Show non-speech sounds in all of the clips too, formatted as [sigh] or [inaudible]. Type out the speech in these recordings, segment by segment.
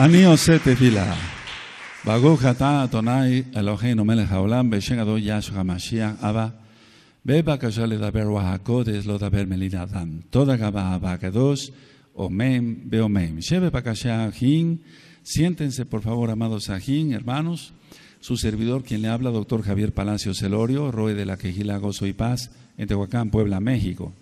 Aníosete Villa. Bago khatana tonai elojino men le hablan, ve chega do yasu machia Beba ka chale da Ber Oaxaca, des lo da vermelinatan. Toda gaba baqdos o men, veo men. Chebe pakashan hin, siéntense por favor amados ajin, hermanos. Su servidor quien le habla doctor Javier Palacios Elorio, Roy de la Quejila Gozo y Paz, Eteguacán, Puebla, México.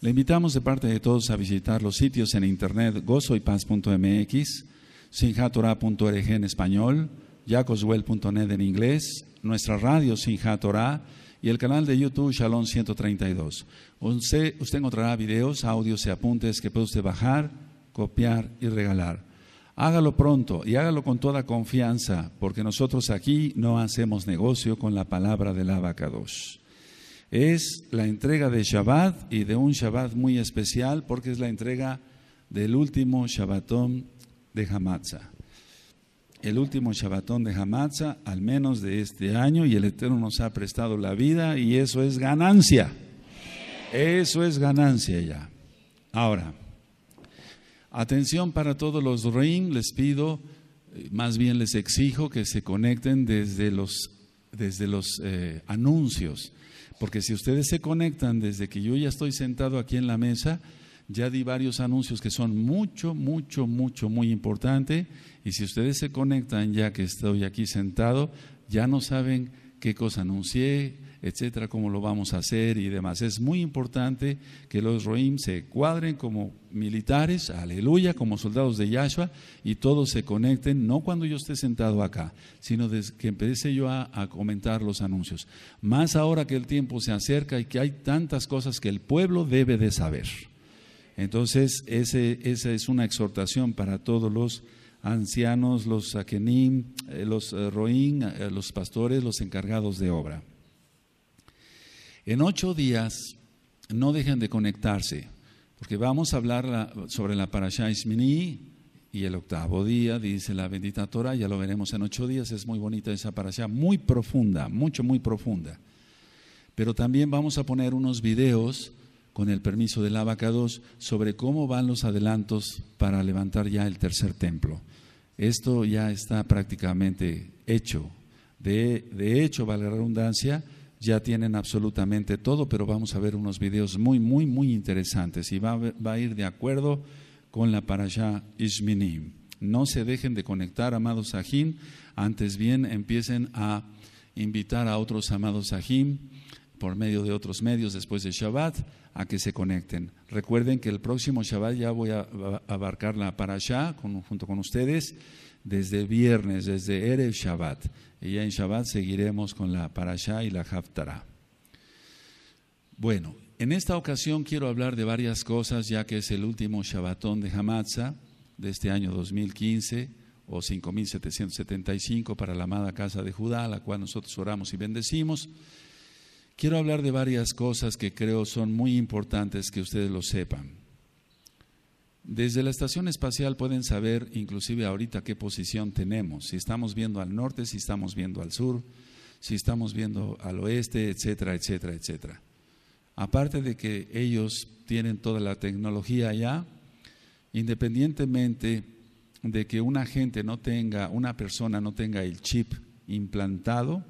Le invitamos de parte de todos a visitar los sitios en internet gozoypaz.mx sinjatora.org en español, jacoswell.net en inglés, nuestra radio Sinjatora y el canal de YouTube Shalom 132. Usted, encontrará videos, audios y apuntes que puede usted bajar, copiar y regalar. Hágalo pronto y hágalo con toda confianza, porque nosotros aquí no hacemos negocio con la palabra de del dos Es la entrega de Shabbat y de un Shabbat muy especial, porque es la entrega del último Shabbatón de Hamatza. El último Shabbatón de Hamatza, al menos de este año, y el Eterno nos ha prestado la vida y eso es ganancia. Eso es ganancia ya. Ahora, atención para todos los Reim, les pido, eh, más bien les exijo que se conecten desde los, desde los eh, anuncios, porque si ustedes se conectan desde que yo ya estoy sentado aquí en la mesa, ya di varios anuncios que son mucho, mucho, mucho, muy importante. Y si ustedes se conectan ya que estoy aquí sentado, ya no saben qué cosa anuncié, etcétera, cómo lo vamos a hacer y demás. Es muy importante que los Roim se cuadren como militares, aleluya, como soldados de Yahshua, y todos se conecten, no cuando yo esté sentado acá, sino desde que empecé yo a comentar los anuncios. Más ahora que el tiempo se acerca y que hay tantas cosas que el pueblo debe de saber. Entonces, esa es una exhortación para todos los ancianos, los akenim, eh, los eh, roín, eh, los pastores, los encargados de obra. En ocho días, no dejen de conectarse, porque vamos a hablar sobre la Parashah Ismini y el octavo día, dice la bendita Torah, ya lo veremos en ocho días, es muy bonita esa parashá, muy profunda, mucho, muy profunda. Pero también vamos a poner unos videos con el permiso del Abacados, sobre cómo van los adelantos para levantar ya el tercer templo. Esto ya está prácticamente hecho. De, de hecho, vale la redundancia, ya tienen absolutamente todo, pero vamos a ver unos videos muy, muy, muy interesantes y va, a ir de acuerdo con la Parashá Ishminim. No se dejen de conectar, amados Sahim, antes bien empiecen a invitar a otros amados Sahim por medio de otros medios después de Shabbat a que se conecten. Recuerden que el próximo Shabbat ya voy a abarcar la parasha junto con ustedes desde viernes, desde Erev Shabbat. Y ya en Shabbat seguiremos con la parasha y la Haftarah. Bueno, en esta ocasión quiero hablar de varias cosas ya que es el último Shabbatón de Hamatza de este año 2015 o 5775 para la amada casa de Judá, a la cual nosotros oramos y bendecimos quiero hablar de varias cosas que creo son muy importantes que ustedes lo sepan. Desde la estación espacial pueden saber inclusive ahorita qué posición tenemos, si estamos viendo al norte, si estamos viendo al sur, si estamos viendo al oeste, etcétera, etcétera, etcétera. Aparte de que ellos tienen toda la tecnología allá, independientemente de que una gente no tenga, una persona no tenga el chip implantado,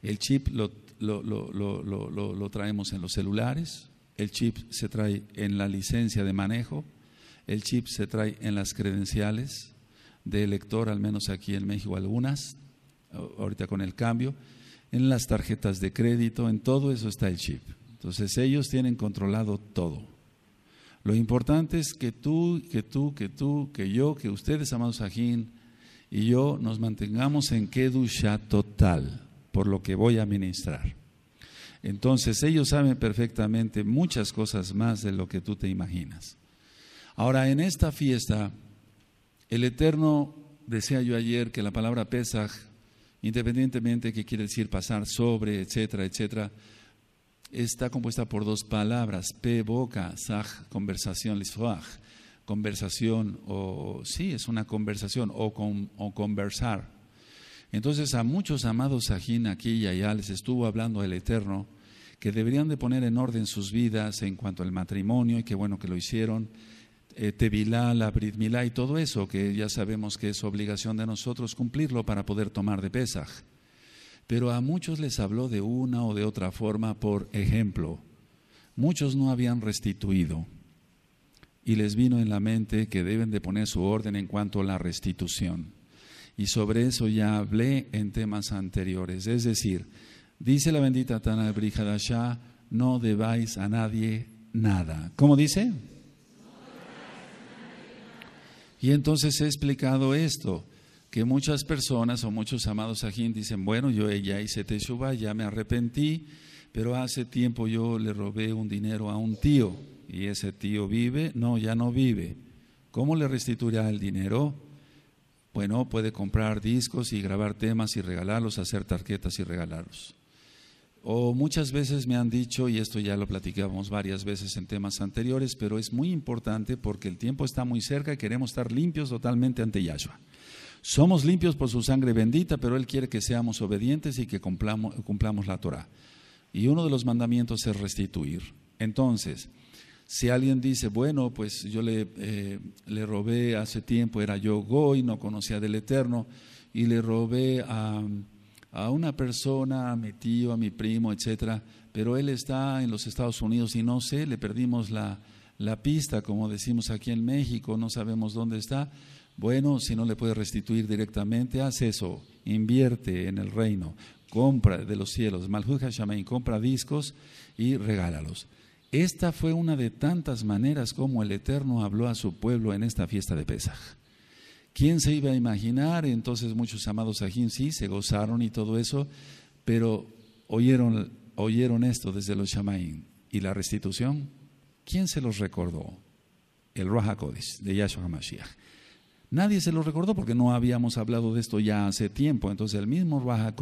el chip lo lo, traemos en los celulares, el chip se trae en la licencia de manejo, el chip se trae en las credenciales de elector, al menos aquí en México algunas, ahorita con el cambio, en las tarjetas de crédito, en todo eso está el chip. Entonces ellos tienen controlado todo. Lo importante es que tú, que tú, que tú, que yo, que ustedes, amados ajín, y yo nos mantengamos en Kedusha total por lo que voy a ministrar. Entonces ellos saben perfectamente muchas cosas más de lo que tú te imaginas. Ahora, en esta fiesta, el Eterno, decía yo ayer que la palabra Pesaj, independientemente que quiere decir pasar sobre, etcétera, etcétera, está compuesta por dos palabras, pe boca, saj, conversación, lisfaj, conversación, o sí, es una conversación, o, con, o conversar. Entonces a muchos amados Sajín aquí y allá les estuvo hablando el Eterno que deberían de poner en orden sus vidas en cuanto al matrimonio y qué bueno que lo hicieron, eh, Tevilá, la Bridmilá y todo eso, que ya sabemos que es obligación de nosotros cumplirlo para poder tomar de Pesaj. Pero a muchos les habló de una o de otra forma, por ejemplo, muchos no habían restituido y les vino en la mente que deben de poner su orden en cuanto a la restitución y sobre eso ya hablé en temas anteriores. Es decir, dice la bendita Tana de no debáis a nadie nada. ¿Cómo dice? Y entonces he explicado esto, que muchas personas o muchos amados ajín dicen, bueno, yo ya hice teshuva, ya me arrepentí, pero hace tiempo yo le robé un dinero a un tío y ese tío vive, no, ya no vive. ¿Cómo le restituirá el dinero? Bueno, puede comprar discos y grabar temas y regalarlos, hacer tarjetas y regalarlos. O muchas veces me han dicho, y esto ya lo platicamos varias veces en temas anteriores, pero es muy importante porque el tiempo está muy cerca y queremos estar limpios totalmente ante Yahshua. Somos limpios por su sangre bendita, pero Él quiere que seamos obedientes y que cumplamos, la Torah. Y uno de los mandamientos es restituir. Entonces, si alguien dice, bueno, pues yo eh, le, robé hace tiempo, era yo Goy, no conocía del Eterno, y le robé a, a una persona, a mi tío, a mi primo, etcétera, pero él está en los Estados Unidos y no sé, le perdimos la, pista, como decimos aquí en México, no sabemos dónde está. Bueno, si no le puede restituir directamente, haz eso, invierte en el reino, compra de los cielos, Malhud compra discos y regálalos. Esta fue una de tantas maneras como el Eterno habló a su pueblo en esta fiesta de Pesaj. ¿Quién se iba a imaginar? Entonces muchos amados ajín sí se gozaron y todo eso, pero oyeron, oyeron esto desde los Shamaín. ¿Y la restitución? ¿Quién se los recordó? El Raja de Yahshua HaMashiach. Nadie se los recordó porque no habíamos hablado de esto ya hace tiempo. Entonces el mismo Raja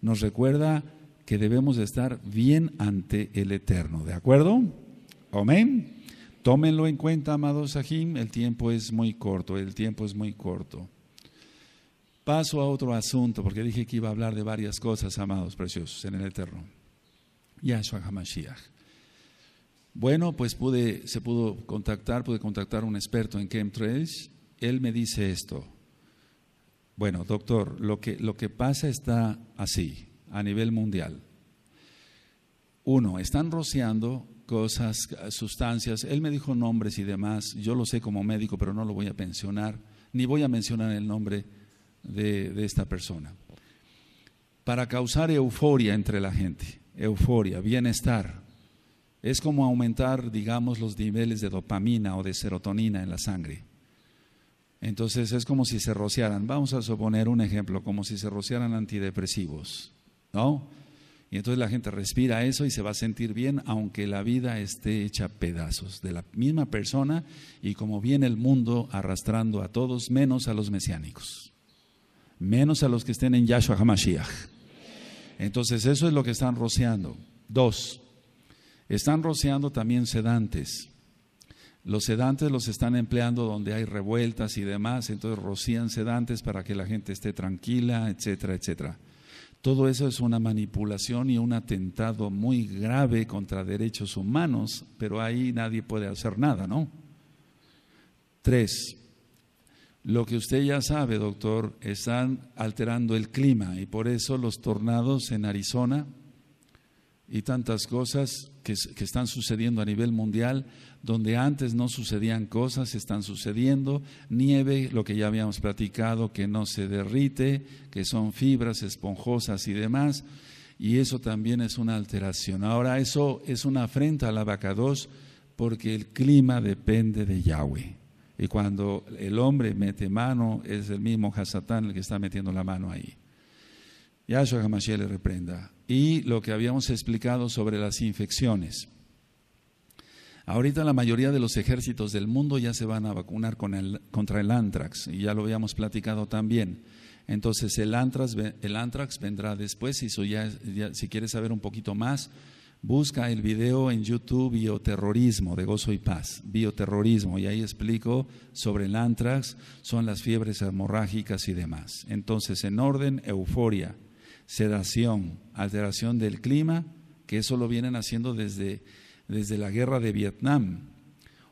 nos recuerda que debemos estar bien ante el Eterno, ¿de acuerdo? Amén. Tómenlo en cuenta, amados Sahim, el tiempo es muy corto, el tiempo es muy corto. Paso a otro asunto, porque dije que iba a hablar de varias cosas, amados preciosos, en el Eterno. Yahshua HaMashiach. Bueno, pues pude, se pudo contactar, pude contactar a un experto en chemtrails. Él me dice esto. Bueno, doctor, lo que, lo que pasa está así a nivel mundial. Uno, están rociando cosas, sustancias. Él me dijo nombres y demás. Yo lo sé como médico, pero no lo voy a mencionar, ni voy a mencionar el nombre de, de esta persona. Para causar euforia entre la gente, euforia, bienestar. Es como aumentar, digamos, los niveles de dopamina o de serotonina en la sangre. Entonces es como si se rociaran, vamos a suponer un ejemplo, como si se rociaran antidepresivos. ¿no? Y entonces la gente respira eso y se va a sentir bien, aunque la vida esté hecha pedazos de la misma persona y como viene el mundo arrastrando a todos, menos a los mesiánicos, menos a los que estén en Yahshua HaMashiach. Entonces eso es lo que están rociando. Dos, están rociando también sedantes. Los sedantes los están empleando donde hay revueltas y demás, entonces rocían sedantes para que la gente esté tranquila, etcétera, etcétera. Todo eso es una manipulación y un atentado muy grave contra derechos humanos, pero ahí nadie puede hacer nada, ¿no? Tres, lo que usted ya sabe, doctor, están alterando el clima y por eso los tornados en Arizona y tantas cosas que, están sucediendo a nivel mundial, donde antes no sucedían cosas, están sucediendo, nieve, lo que ya habíamos platicado, que no se derrite, que son fibras esponjosas y demás, y eso también es una alteración. Ahora, eso es una afrenta vaca dos, porque el clima depende de Yahweh. Y cuando el hombre mete mano, es el mismo Hasatán el que está metiendo la mano ahí. Yahshua Hamashiach le reprenda y lo que habíamos explicado sobre las infecciones. Ahorita la mayoría de los ejércitos del mundo ya se van a vacunar contra el antrax y ya lo habíamos platicado también. Entonces el antrax, vendrá después y si quieres saber un poquito más, busca el video en YouTube Bioterrorismo de Gozo y Paz, Bioterrorismo, y ahí explico sobre el antrax, son las fiebres hemorrágicas y demás. Entonces en orden, euforia sedación, alteración del clima, que eso lo vienen haciendo desde, desde la guerra de Vietnam,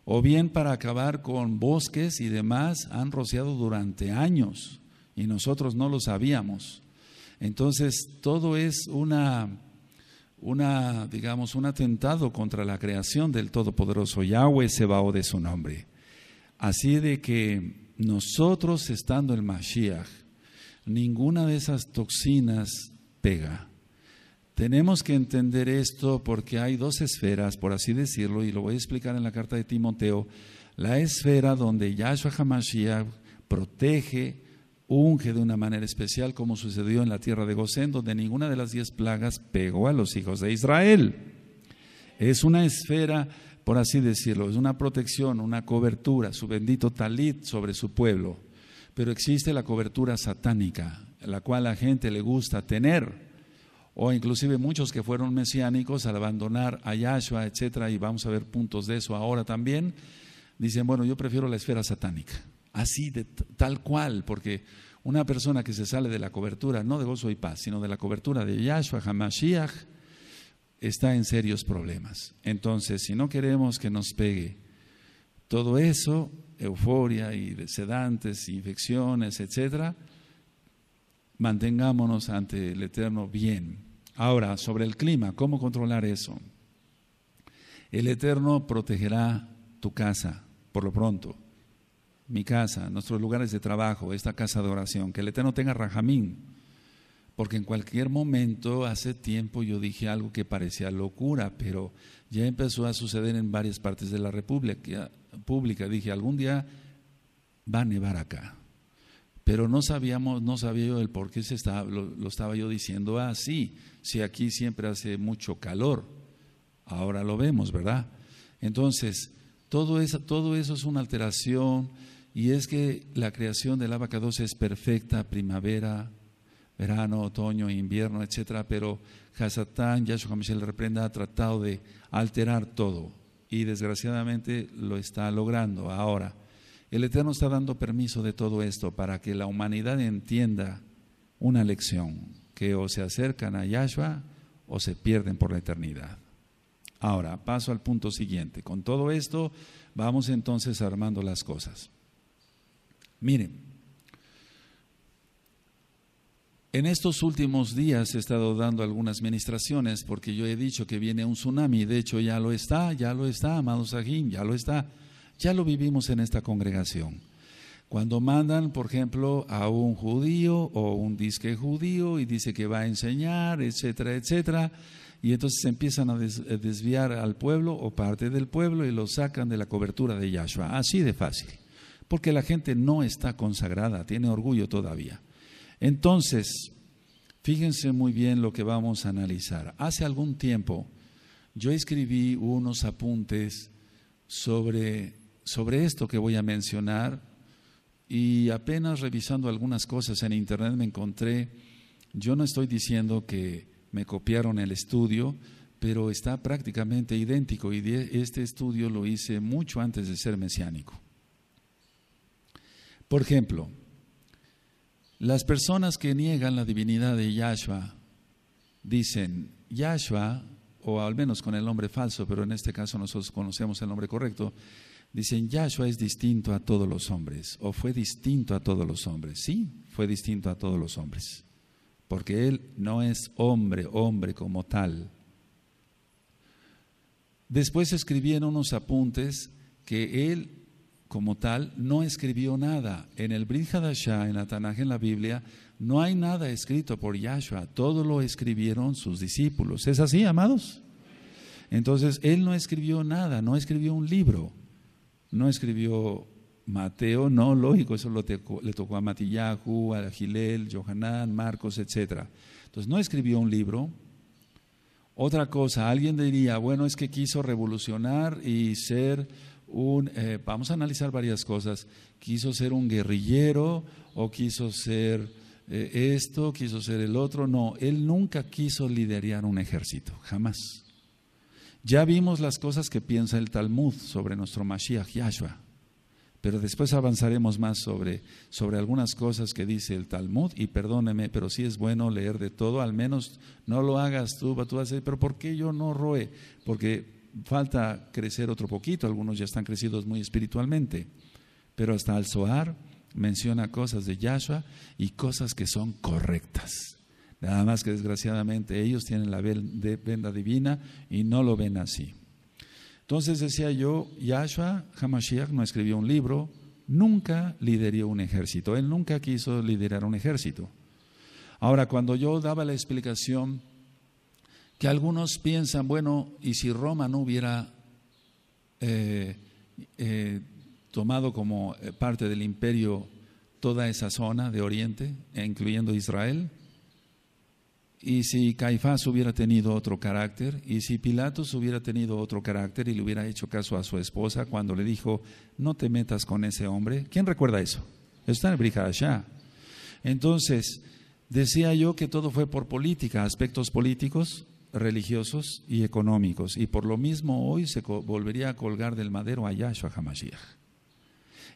o bien para acabar con bosques y demás, han rociado durante años y nosotros no lo sabíamos. Entonces, todo es una, una, digamos, un atentado contra la creación del Todopoderoso Yahweh Sebao de su nombre. Así de que nosotros estando en Mashiach, Ninguna de esas toxinas pega. Tenemos que entender esto porque hay dos esferas, por así decirlo, y lo voy a explicar en la carta de Timoteo. La esfera donde Yahshua HaMashiach protege, unge de una manera especial, como sucedió en la tierra de Gosén, donde ninguna de las diez plagas pegó a los hijos de Israel. Es una esfera, por así decirlo, es una protección, una cobertura, su bendito talit sobre su pueblo. Pero existe la cobertura satánica, la cual a la gente le gusta tener, o inclusive muchos que fueron mesiánicos al abandonar a Yahshua, etcétera, y vamos a ver puntos de eso ahora también, dicen, bueno, yo prefiero la esfera satánica, así de tal cual, porque una persona que se sale de la cobertura, no de gozo y paz, sino de la cobertura de Yahshua Hamashiach, está en serios problemas. Entonces, si no queremos que nos pegue todo eso, euforia y sedantes, infecciones, etcétera, mantengámonos ante el Eterno bien. Ahora, sobre el clima, ¿cómo controlar eso? El Eterno protegerá tu casa, por lo pronto, mi casa, nuestros lugares de trabajo, esta casa de oración, que el Eterno tenga rajamín, porque en cualquier momento, hace tiempo yo dije algo que parecía locura, pero ya empezó a suceder en varias partes de la República. Pública. Dije, algún día va a nevar acá. Pero no sabíamos, no sabía yo el por qué se estaba, lo, estaba yo diciendo así, ah, sí, si aquí siempre hace mucho calor. Ahora lo vemos, ¿verdad? Entonces, todo eso, todo eso es una alteración y es que la creación del 12 es perfecta, primavera, verano, otoño, invierno, etcétera, pero Hasatán, Yahshua reprenda, ha tratado de alterar todo y desgraciadamente lo está logrando ahora. El Eterno está dando permiso de todo esto para que la humanidad entienda una lección, que o se acercan a Yahshua o se pierden por la eternidad. Ahora, paso al punto siguiente. Con todo esto, vamos entonces armando las cosas. Miren, En estos últimos días he estado dando algunas ministraciones porque yo he dicho que viene un tsunami, de hecho ya lo está, ya lo está, amados Sahim, ya lo está, ya lo vivimos en esta congregación. Cuando mandan, por ejemplo, a un judío o un disque judío y dice que va a enseñar, etcétera, etcétera, y entonces empiezan a desviar al pueblo o parte del pueblo y lo sacan de la cobertura de Yahshua, así de fácil, porque la gente no está consagrada, tiene orgullo todavía. Entonces, fíjense muy bien lo que vamos a analizar. Hace algún tiempo yo escribí unos apuntes sobre, esto que voy a mencionar y apenas revisando algunas cosas en internet me encontré, yo no estoy diciendo que me copiaron el estudio, pero está prácticamente idéntico y este estudio lo hice mucho antes de ser mesiánico. Por ejemplo, las personas que niegan la divinidad de Yahshua dicen, Yahshua, o al menos con el nombre falso, pero en este caso nosotros conocemos el nombre correcto, dicen, Yahshua es distinto a todos los hombres, o fue distinto a todos los hombres. Sí, fue distinto a todos los hombres, porque Él no es hombre, hombre como tal. Después escribí en unos apuntes que Él como tal, no escribió nada. En el Brit Hadashah, en Atanaj, en la Biblia, no hay nada escrito por Yahshua. Todo lo escribieron sus discípulos. ¿Es así, amados? Entonces, él no escribió nada, no escribió un libro, no escribió Mateo, no, lógico, eso le tocó a Matillahu, a Gilel, Johanán, Marcos, etc. Entonces, no escribió un libro, otra cosa, alguien diría, bueno, es que quiso revolucionar y ser eh, vamos a analizar varias cosas, quiso ser un guerrillero o quiso ser eh, esto, quiso ser el otro, no, él nunca quiso liderar un ejército, jamás. Ya vimos las cosas que piensa el Talmud sobre nuestro Mashiach Yahshua, pero después avanzaremos más sobre, sobre algunas cosas que dice el Talmud y perdóneme, pero sí es bueno leer de todo, al menos no lo hagas tú, tú vas a decir, pero ¿por qué yo no roe? Porque falta crecer otro poquito, algunos ya están crecidos muy espiritualmente, pero hasta al Zohar menciona cosas de Yahshua y cosas que son correctas. Nada más que desgraciadamente ellos tienen la venda divina y no lo ven así. Entonces decía yo, Yahshua Hamashiach no escribió un libro, nunca lideró un ejército, él nunca quiso liderar un ejército. Ahora, cuando yo daba la explicación que algunos piensan, bueno, ¿y si Roma no hubiera eh, eh, tomado como eh, parte del imperio toda esa zona de Oriente, incluyendo Israel? ¿Y si Caifás hubiera tenido otro carácter? ¿Y si Pilatos hubiera tenido otro carácter y le hubiera hecho caso a su esposa cuando le dijo, no te metas con ese hombre? ¿Quién recuerda eso? Está en ashá. Entonces, decía yo que todo fue por política, aspectos políticos, religiosos y económicos, y por lo mismo hoy se volvería a colgar del madero a Yahshua HaMashiach.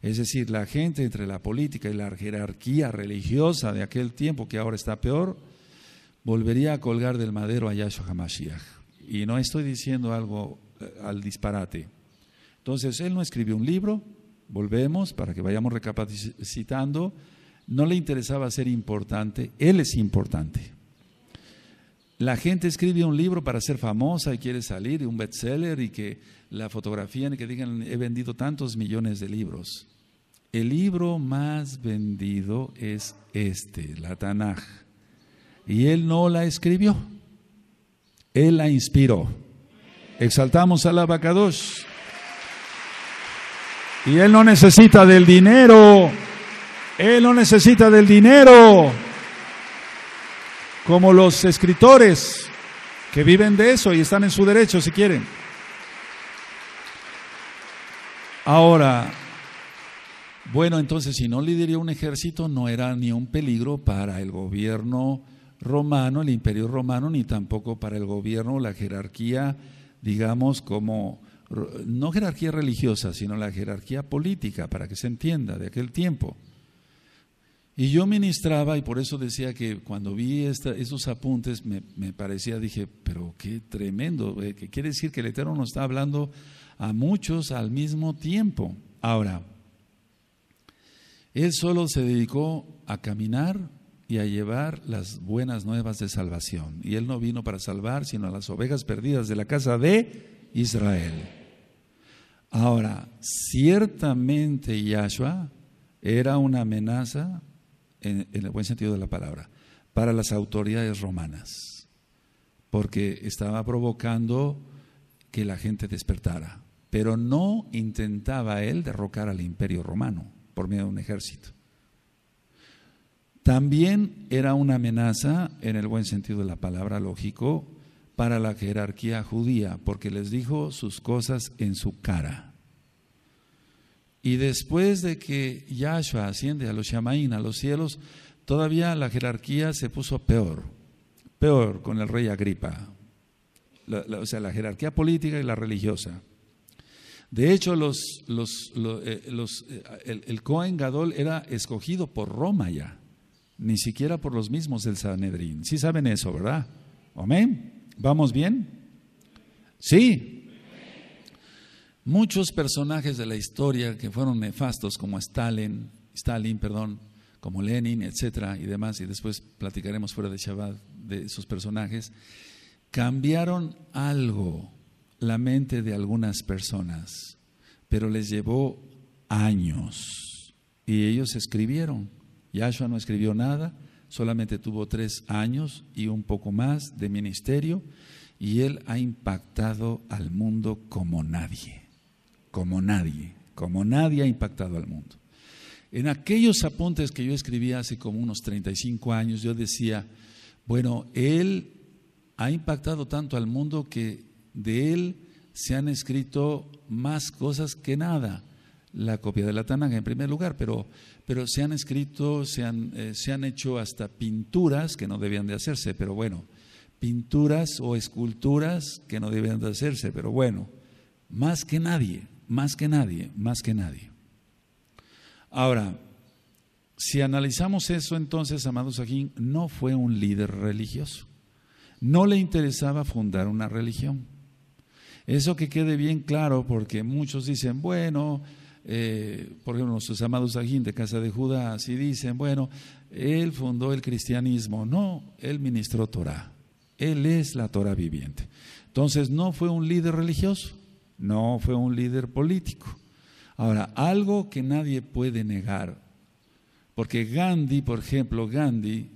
Es decir, la gente entre la política y la jerarquía religiosa de aquel tiempo, que ahora está peor, volvería a colgar del madero a Yahshua HaMashiach. Y no estoy diciendo algo eh, al disparate. Entonces, él no escribió un libro, volvemos para que vayamos recapacitando, no le interesaba ser importante, él es importante. La gente escribe un libro para ser famosa y quiere salir, y un bestseller, y que la fotografía, y que digan, he vendido tantos millones de libros. El libro más vendido es este, la Tanaj. Y él no la escribió, él la inspiró. Exaltamos a la Bacadosh! Y él no necesita del dinero, él no necesita del dinero como los escritores que viven de eso y están en su derecho si quieren. Ahora, bueno, entonces si no lidería un ejército no era ni un peligro para el gobierno romano, el imperio romano, ni tampoco para el gobierno la jerarquía, digamos, como, no jerarquía religiosa, sino la jerarquía política, para que se entienda, de aquel tiempo. Y yo ministraba y por eso decía que cuando vi estos apuntes me, me, parecía, dije, pero qué tremendo, eh, que quiere decir que el Eterno nos está hablando a muchos al mismo tiempo. Ahora, él solo se dedicó a caminar y a llevar las buenas nuevas de salvación. Y él no vino para salvar, sino a las ovejas perdidas de la casa de Israel. Ahora, ciertamente Yahshua era una amenaza en, el buen sentido de la palabra, para las autoridades romanas, porque estaba provocando que la gente despertara, pero no intentaba él derrocar al imperio romano por medio de un ejército. También era una amenaza, en el buen sentido de la palabra, lógico, para la jerarquía judía, porque les dijo sus cosas en su cara. Y después de que Yahshua asciende a los Shamaín, a los cielos, todavía la jerarquía se puso peor, peor con el rey Agripa. o sea, la jerarquía política y la religiosa. De hecho, los, los, eh, eh, el, Cohen Gadol era escogido por Roma ya, ni siquiera por los mismos del Sanedrín. Sí saben eso, ¿verdad? Amén. ¿Vamos bien? Sí, Muchos personajes de la historia que fueron nefastos, como Stalin, Stalin, perdón, como Lenin, etcétera, y demás, y después platicaremos fuera de Shabbat de esos personajes, cambiaron algo la mente de algunas personas, pero les llevó años. Y ellos escribieron. Yahshua no escribió nada, solamente tuvo tres años y un poco más de ministerio, y él ha impactado al mundo como nadie como nadie, como nadie ha impactado al mundo. En aquellos apuntes que yo escribía hace como unos 35 años, yo decía, bueno, él ha impactado tanto al mundo que de él se han escrito más cosas que nada. La copia de la tanaga en primer lugar, pero, pero se han escrito, eh, se han hecho hasta pinturas que no debían de hacerse, pero bueno, pinturas o esculturas que no debían de hacerse, pero bueno, más que nadie, más que nadie, más que nadie. Ahora, si analizamos eso, entonces, amado Sajín, no fue un líder religioso. No le interesaba fundar una religión. Eso que quede bien claro, porque muchos dicen, bueno, eh, por ejemplo, nuestros amados Sajín de Casa de Judá, y dicen, bueno, él fundó el cristianismo. No, él ministró Torah. Él es la Torah viviente. Entonces, no fue un líder religioso no fue un líder político. Ahora, algo que nadie puede negar, porque Gandhi, por ejemplo, Gandhi,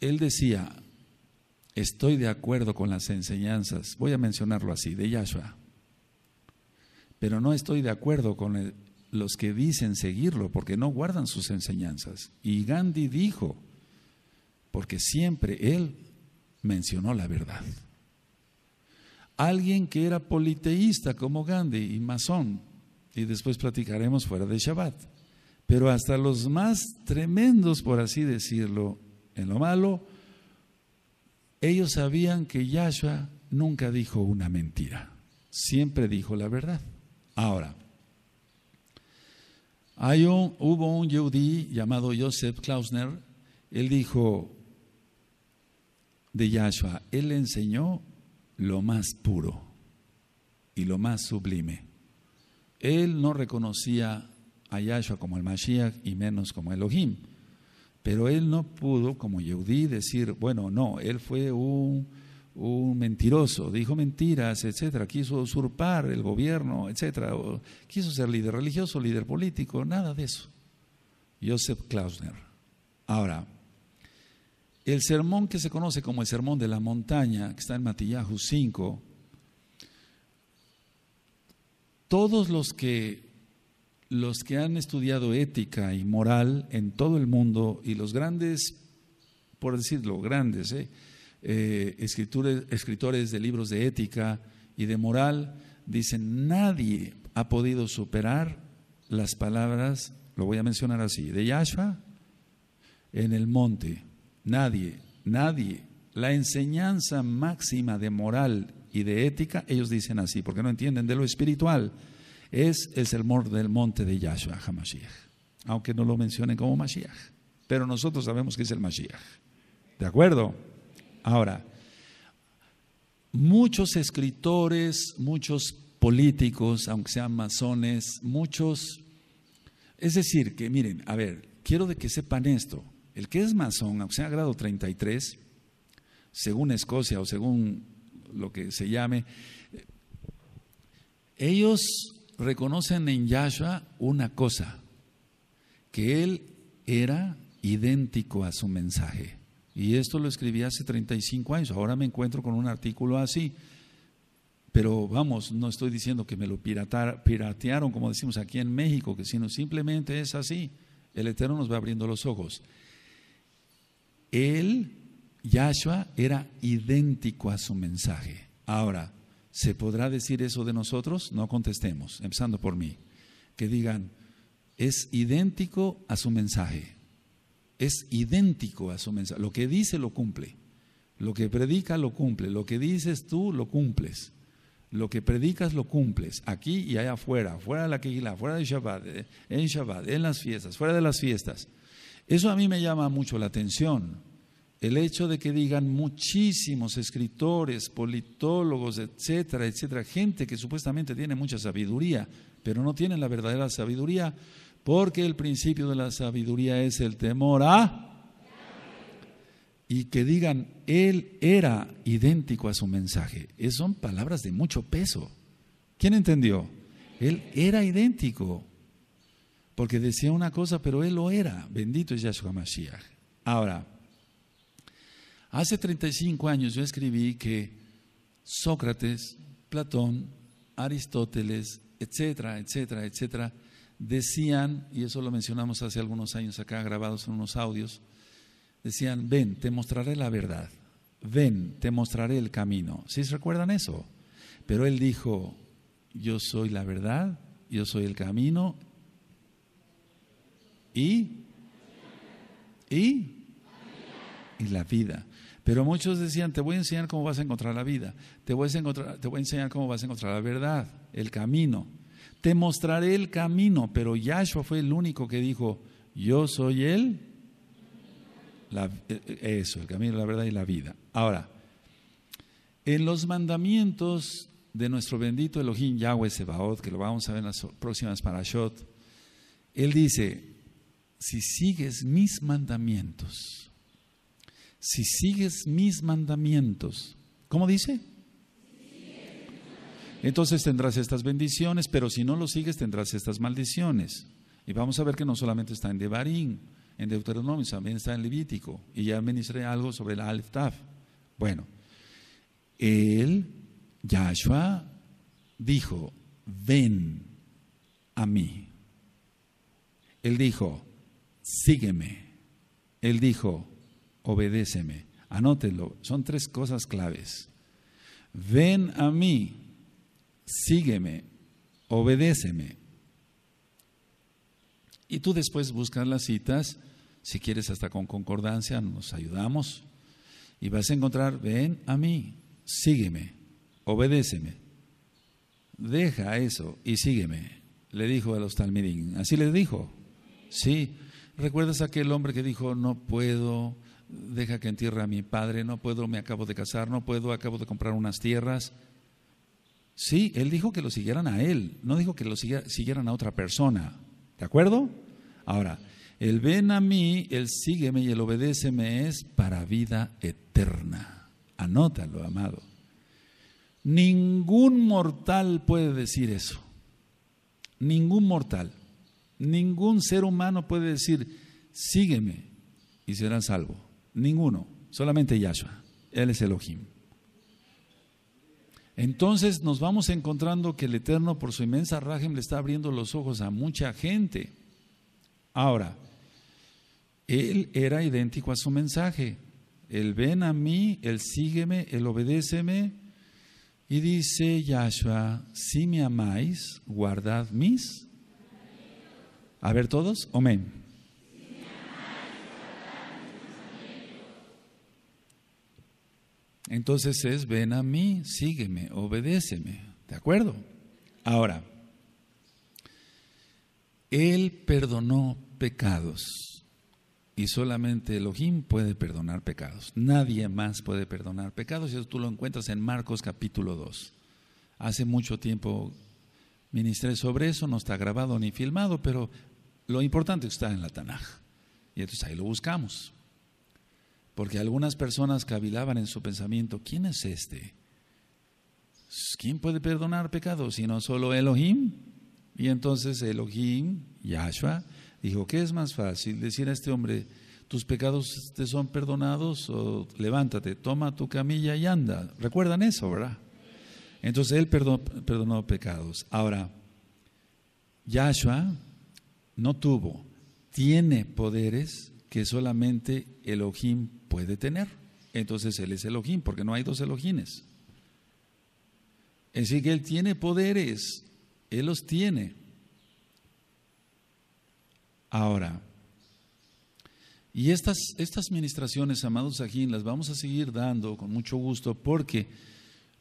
él decía, estoy de acuerdo con las enseñanzas, voy a mencionarlo así, de Yahshua, pero no estoy de acuerdo con los que dicen seguirlo porque no guardan sus enseñanzas. Y Gandhi dijo, porque siempre él mencionó la verdad alguien que era politeísta como Gandhi y masón, y después platicaremos fuera de Shabbat. Pero hasta los más tremendos, por así decirlo, en lo malo, ellos sabían que Yahshua nunca dijo una mentira, siempre dijo la verdad. Ahora, hay un, hubo un yudí llamado Joseph Klausner, él dijo de Yahshua, él enseñó lo más puro y lo más sublime. Él no reconocía a Yahshua como el Mashiach y menos como Elohim, pero él no pudo, como Yehudí, decir, bueno, no, él fue un, un mentiroso, dijo mentiras, etcétera, quiso usurpar el gobierno, etcétera, quiso ser líder religioso, líder político, nada de eso. Joseph Klausner. Ahora, el sermón que se conoce como el sermón de la montaña, que está en Matillahu 5, todos los que, los que han estudiado ética y moral en todo el mundo y los grandes, por decirlo, grandes eh, eh, escritores, escritores de libros de ética y de moral, dicen, nadie ha podido superar las palabras, lo voy a mencionar así, de Yahshua en el monte Nadie, nadie. La enseñanza máxima de moral y de ética, ellos dicen así, porque no entienden de lo espiritual, es el mor del monte de Yahshua HaMashiach, aunque no lo mencionen como Mashiach, pero nosotros sabemos que es el Mashiach. ¿De acuerdo? Ahora, muchos escritores, muchos políticos, aunque sean masones, muchos... Es decir, que miren, a ver, quiero de que sepan esto. El que es masón, aunque sea grado 33, según Escocia o según lo que se llame, ellos reconocen en Yahshua una cosa, que él era idéntico a su mensaje. Y esto lo escribí hace 35 años. Ahora me encuentro con un artículo así. Pero vamos, no estoy diciendo que me lo piratearon, como decimos aquí en México, que sino simplemente es así. El Eterno nos va abriendo los ojos él, Yahshua, era idéntico a su mensaje. Ahora, ¿se podrá decir eso de nosotros? No contestemos, empezando por mí. Que digan, es idéntico a su mensaje. Es idéntico a su mensaje. Lo que dice lo cumple. Lo que predica lo cumple. Lo que dices tú lo cumples. Lo que predicas lo cumples. Aquí y allá afuera. Fuera de la Keilah, fuera de Shabbat, eh, en Shabbat, en las fiestas, fuera de las fiestas. Eso a mí me llama mucho la atención. El hecho de que digan muchísimos escritores, politólogos, etcétera, etcétera, gente que supuestamente tiene mucha sabiduría, pero no tienen la verdadera sabiduría, porque el principio de la sabiduría es el temor a... Y que digan, él era idéntico a su mensaje. son palabras de mucho peso. ¿Quién entendió? Él era idéntico porque decía una cosa, pero él lo era. Bendito es Yahshua Mashiach. Ahora, hace 35 años yo escribí que Sócrates, Platón, Aristóteles, etcétera, etcétera, etcétera, decían, y eso lo mencionamos hace algunos años acá, grabados en unos audios, decían, ven, te mostraré la verdad, ven, te mostraré el camino. ¿Sí se recuerdan eso? Pero él dijo, yo soy la verdad, yo soy el camino y, y, y la vida. Pero muchos decían, te voy a enseñar cómo vas a encontrar la vida, te voy a, encontrar, te voy a enseñar cómo vas a encontrar la verdad, el camino. Te mostraré el camino, pero Yahshua fue el único que dijo, yo soy él, eh, eso, el camino, la verdad y la vida. Ahora, en los mandamientos de nuestro bendito Elohim Yahweh Sebaot, que lo vamos a ver en las próximas parashot, él dice, si sigues mis mandamientos, si sigues mis mandamientos, ¿cómo dice? Entonces tendrás estas bendiciones, pero si no lo sigues tendrás estas maldiciones. Y vamos a ver que no solamente está en Devarim, en Deuteronomio, también está en Levítico. Y ya ministré algo sobre la Alftaf. Bueno, él, Yahshua, dijo, ven a mí. Él dijo, sígueme. Él dijo, obedéceme. Anótelo, son tres cosas claves. Ven a mí, sígueme, obedéceme. Y tú después buscas las citas, si quieres hasta con concordancia, nos ayudamos. Y vas a encontrar, ven a mí, sígueme, obedéceme. Deja eso y sígueme, le dijo a los talmirín. Así le dijo. Sí, ¿Recuerdas aquel hombre que dijo, no puedo, deja que entierre a mi padre, no puedo, me acabo de casar, no puedo, acabo de comprar unas tierras? Sí, él dijo que lo siguieran a él, no dijo que lo siguieran a otra persona. ¿De acuerdo? Ahora, el ven a mí, el sígueme y el obedéceme es para vida eterna. Anótalo, amado. Ningún mortal puede decir eso. Ningún mortal. Ningún ser humano puede decir, sígueme y serán salvo. Ninguno, solamente Yahshua. Él es Elohim. Entonces nos vamos encontrando que el Eterno por su inmensa rajem le está abriendo los ojos a mucha gente. Ahora, él era idéntico a su mensaje. El ven a mí, el sígueme, Él obedéceme. Y dice Yahshua, si me amáis, guardad mis a ver todos, amén. Entonces es, ven a mí, sígueme, obedéceme. ¿De acuerdo? Ahora, Él perdonó pecados y solamente Elohim puede perdonar pecados. Nadie más puede perdonar pecados y eso tú lo encuentras en Marcos capítulo 2. Hace mucho tiempo ministré sobre eso, no está grabado ni filmado, pero lo importante está en la Tanaj. Y entonces ahí lo buscamos. Porque algunas personas cavilaban en su pensamiento, ¿quién es este? ¿Quién puede perdonar pecados no solo Elohim? Y entonces Elohim, Yahshua, dijo, ¿qué es más fácil decir a este hombre, tus pecados te son perdonados o levántate, toma tu camilla y anda? ¿Recuerdan eso, verdad? Entonces él perdonó, perdonó pecados. Ahora, Yahshua no tuvo, tiene poderes que solamente Elohim puede tener. Entonces él es Elohim, porque no hay dos Elohimes. Es decir, que él tiene poderes, él los tiene. Ahora, y estas, estas ministraciones, amados Sajín, las vamos a seguir dando con mucho gusto porque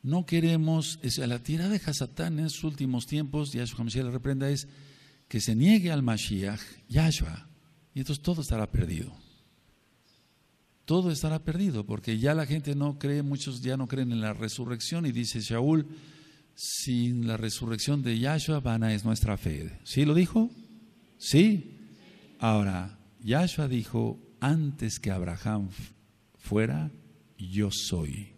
no queremos, a la tira de Hasatán en sus últimos tiempos, Yahshua su la reprenda, es que se niegue al Mashiach, Yahshua, y entonces todo estará perdido. Todo estará perdido, porque ya la gente no cree, muchos ya no creen en la resurrección, y dice Shaul, sin la resurrección de Yahshua, vana es nuestra fe. ¿Sí lo dijo? ¿Sí? Ahora, Yahshua dijo, antes que Abraham fuera, yo soy.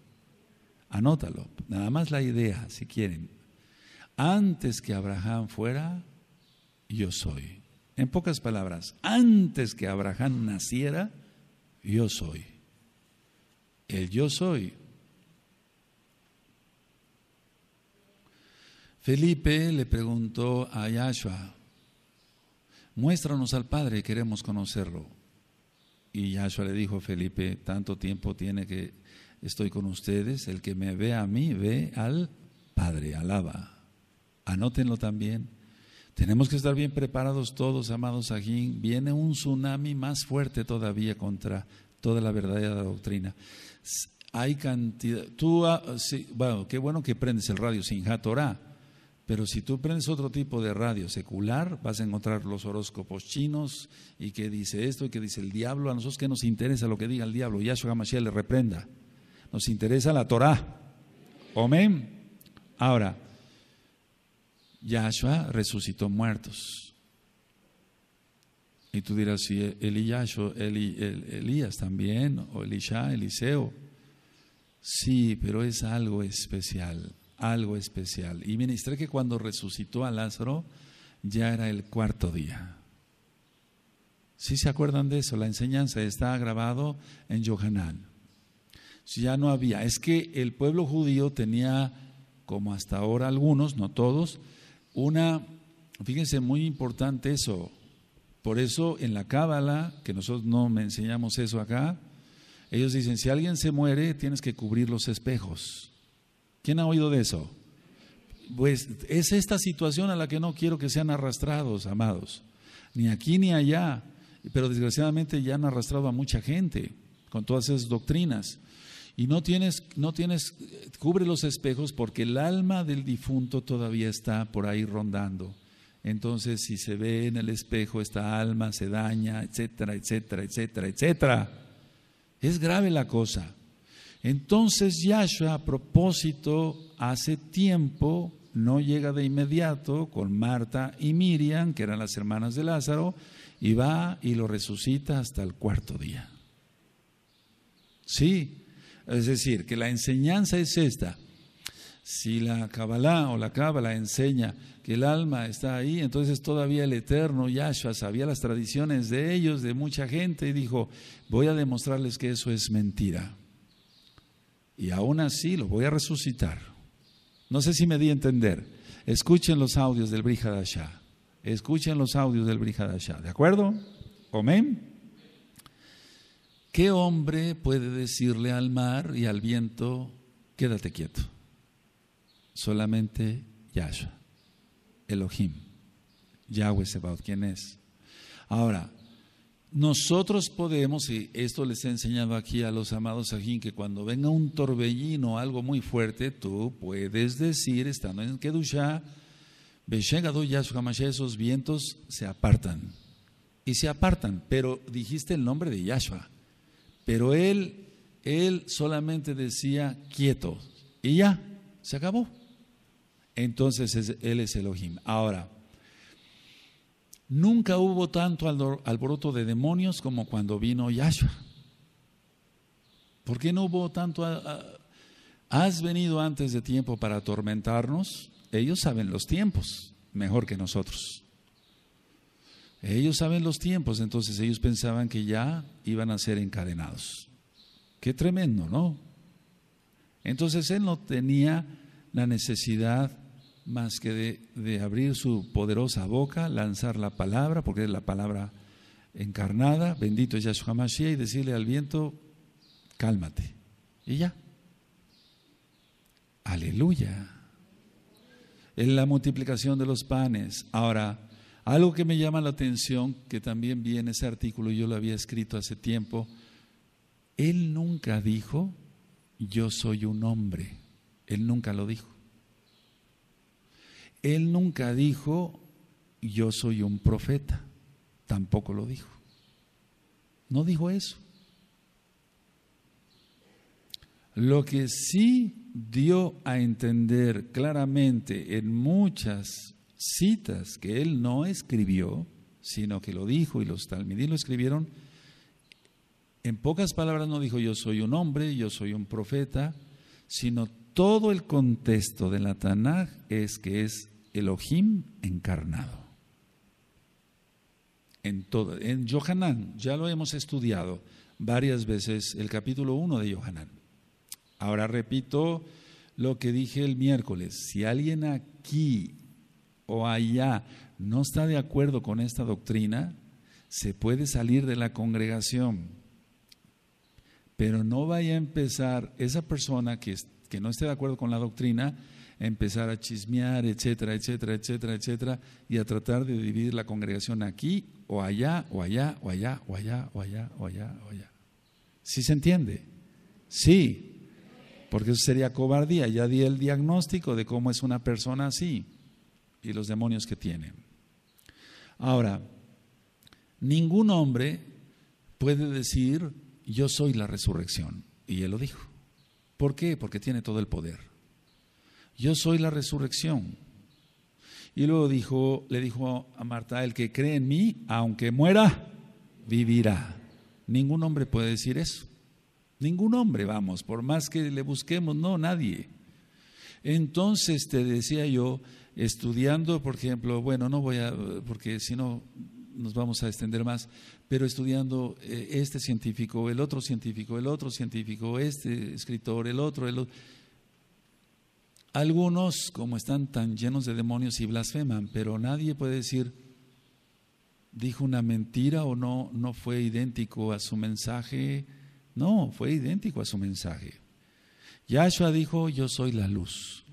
Anótalo, nada más la idea, si quieren. Antes que Abraham fuera, yo soy. En pocas palabras, antes que Abraham naciera, yo soy. El yo soy. Felipe le preguntó a Yahshua, muéstranos al Padre, queremos conocerlo. Y Yahshua le dijo Felipe, tanto tiempo tiene que estoy con ustedes, el que me ve a mí ve al Padre, alaba. Anótenlo también. Tenemos que estar bien preparados todos, amados Ajín. Viene un tsunami más fuerte todavía contra toda la verdadera doctrina. Hay cantidad. Tú, ah, bueno, qué bueno que prendes el radio sin Torá, Pero si tú prendes otro tipo de radio secular, vas a encontrar los horóscopos chinos y que dice esto y que dice el diablo. A nosotros que nos interesa lo que diga el diablo. Yahshua Hamashiach le reprenda. Nos interesa la Torah. Amén. Ahora, Yahshua resucitó muertos. Y tú dirás, sí, Elías también, o Elisha, Eliseo. Sí, pero es algo especial, algo especial. Y ministré que cuando resucitó a Lázaro, ya era el cuarto día. Si ¿Sí se acuerdan de eso, la enseñanza está grabado en Yohanan. Ya no había, es que el pueblo judío tenía, como hasta ahora algunos, no todos, una, fíjense, muy importante eso. Por eso en la Cábala, que nosotros no me enseñamos eso acá, ellos dicen, si alguien se muere, tienes que cubrir los espejos. ¿Quién ha oído de eso? Pues es esta situación a la que no quiero que sean arrastrados, amados, ni aquí ni allá, pero desgraciadamente ya han arrastrado a mucha gente con todas esas doctrinas. Y no tienes, no tienes, eh, cubre los espejos porque el alma del difunto todavía está por ahí rondando. Entonces, si se ve en el espejo, esta alma se daña, etcétera, etcétera, etcétera, etcétera. Es grave la cosa. Entonces Yahshua a propósito hace tiempo, no llega de inmediato con Marta y Miriam, que eran las hermanas de Lázaro, y va y lo resucita hasta el cuarto día. Sí, es decir, que la enseñanza es esta. Si la Kabbalah o la Cábala enseña que el alma está ahí, entonces todavía el eterno Yahshua sabía las tradiciones de ellos, de mucha gente, y dijo, voy a demostrarles que eso es mentira. Y aún así lo voy a resucitar. No sé si me di a entender. Escuchen los audios del Asha. Escuchen los audios del Brihadashah. ¿De acuerdo? Amén. ¿Qué hombre puede decirle al mar y al viento, quédate quieto? Solamente Yahshua, Elohim, Yahweh Sebaot, ¿quién es? Ahora, nosotros podemos, y esto les he enseñado aquí a los amados Sajín, que cuando venga un torbellino, algo muy fuerte, tú puedes decir, estando en Kedusha, Yahshua esos vientos se apartan. Y se apartan, pero dijiste el nombre de Yahshua. Pero él, él solamente decía quieto y ya, se acabó. Entonces él es Elohim. Ahora, nunca hubo tanto alboroto de demonios como cuando vino Yahshua. ¿Por qué no hubo tanto? Has venido antes de tiempo para atormentarnos. Ellos saben los tiempos mejor que nosotros. Ellos saben los tiempos, entonces ellos pensaban que ya iban a ser encadenados. Qué tremendo, ¿no? Entonces él no tenía la necesidad más que de, abrir su poderosa boca, lanzar la palabra, porque es la palabra encarnada, bendito es Yahshua Mashiach, y decirle al viento, cálmate. Y ya. Aleluya. en la multiplicación de los panes. Ahora, algo que me llama la atención, que también vi en ese artículo, yo lo había escrito hace tiempo, él nunca dijo, yo soy un hombre, él nunca lo dijo. Él nunca dijo, yo soy un profeta, tampoco lo dijo. No dijo eso. Lo que sí dio a entender claramente en muchas citas que él no escribió, sino que lo dijo y los talmidí lo escribieron, en pocas palabras no dijo yo soy un hombre, yo soy un profeta, sino todo el contexto de la Tanaj es que es Elohim encarnado. En, todo, en Yohanan, ya lo hemos estudiado varias veces, el capítulo 1 de Yohanan. Ahora repito lo que dije el miércoles, si alguien aquí o allá no está de acuerdo con esta doctrina, se puede salir de la congregación. Pero no vaya a empezar esa persona que, que no esté de acuerdo con la doctrina, a empezar a chismear, etcétera, etcétera, etcétera, etcétera, y a tratar de dividir la congregación aquí o allá, o allá, o allá, o allá, o allá, o allá, o allá. ¿Sí se entiende? Sí, porque eso sería cobardía. Ya di el diagnóstico de cómo es una persona así y los demonios que tiene. Ahora, ningún hombre puede decir, yo soy la resurrección. Y él lo dijo. ¿Por qué? Porque tiene todo el poder. Yo soy la resurrección. Y luego dijo, le dijo a Marta, el que cree en mí, aunque muera, vivirá. Ningún hombre puede decir eso. Ningún hombre, vamos, por más que le busquemos, no, nadie. Entonces te decía yo, estudiando, por ejemplo, bueno, no voy a, porque si no nos vamos a extender más, pero estudiando eh, este científico, el otro científico, el otro científico, este escritor, el otro, el otro. Algunos, como están tan llenos de demonios y blasfeman, pero nadie puede decir, dijo una mentira o no, no fue idéntico a su mensaje. No, fue idéntico a su mensaje. Yahshua dijo, yo soy la luz.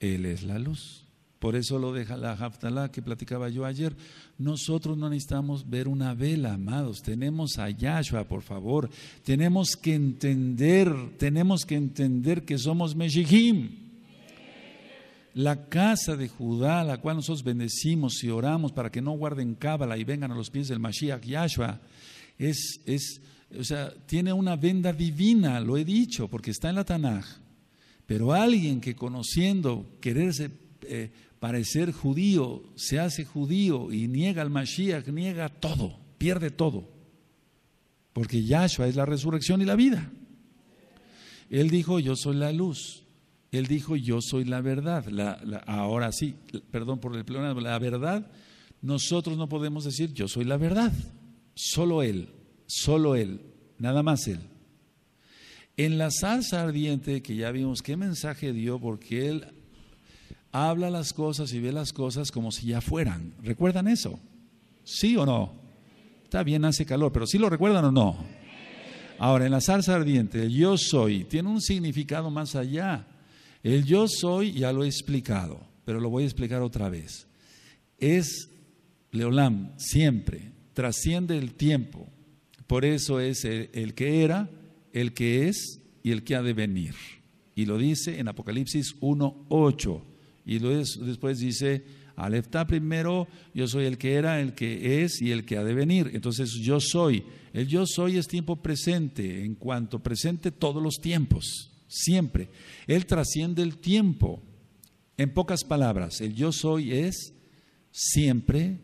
Él es la luz. Por eso lo deja la Haftalah que platicaba yo ayer. Nosotros no necesitamos ver una vela, amados. Tenemos a Yahshua, por favor. Tenemos que entender, tenemos que entender que somos Meshijim. La casa de Judá, la cual nosotros bendecimos y oramos para que no guarden cábala y vengan a los pies del Mashiach Yahshua, es, es, o sea, tiene una venda divina, lo he dicho, porque está en la Tanaj. Pero alguien que conociendo, quererse eh, parecer judío, se hace judío y niega al Mashiach, niega todo, pierde todo. Porque Yahshua es la resurrección y la vida. Él dijo, yo soy la luz. Él dijo, yo soy la verdad. ahora sí, perdón por el pleonasmo, la verdad, nosotros no podemos decir, yo soy la verdad. Solo Él, solo Él, nada más Él. En la salsa ardiente, que ya vimos qué mensaje dio, porque Él habla las cosas y ve las cosas como si ya fueran. ¿Recuerdan eso? ¿Sí o no? Está bien, hace calor, pero ¿sí lo recuerdan o no? Ahora, en la salsa ardiente, el yo soy tiene un significado más allá. El yo soy ya lo he explicado, pero lo voy a explicar otra vez. Es Leolam siempre, trasciende el tiempo. Por eso es el, el que era, el que es y el que ha de venir. Y lo dice en Apocalipsis 1.8. Y luego, después dice, Alefta primero, yo soy el que era, el que es y el que ha de venir. Entonces yo soy. El yo soy es tiempo presente, en cuanto presente todos los tiempos, siempre. Él trasciende el tiempo. En pocas palabras, el yo soy es siempre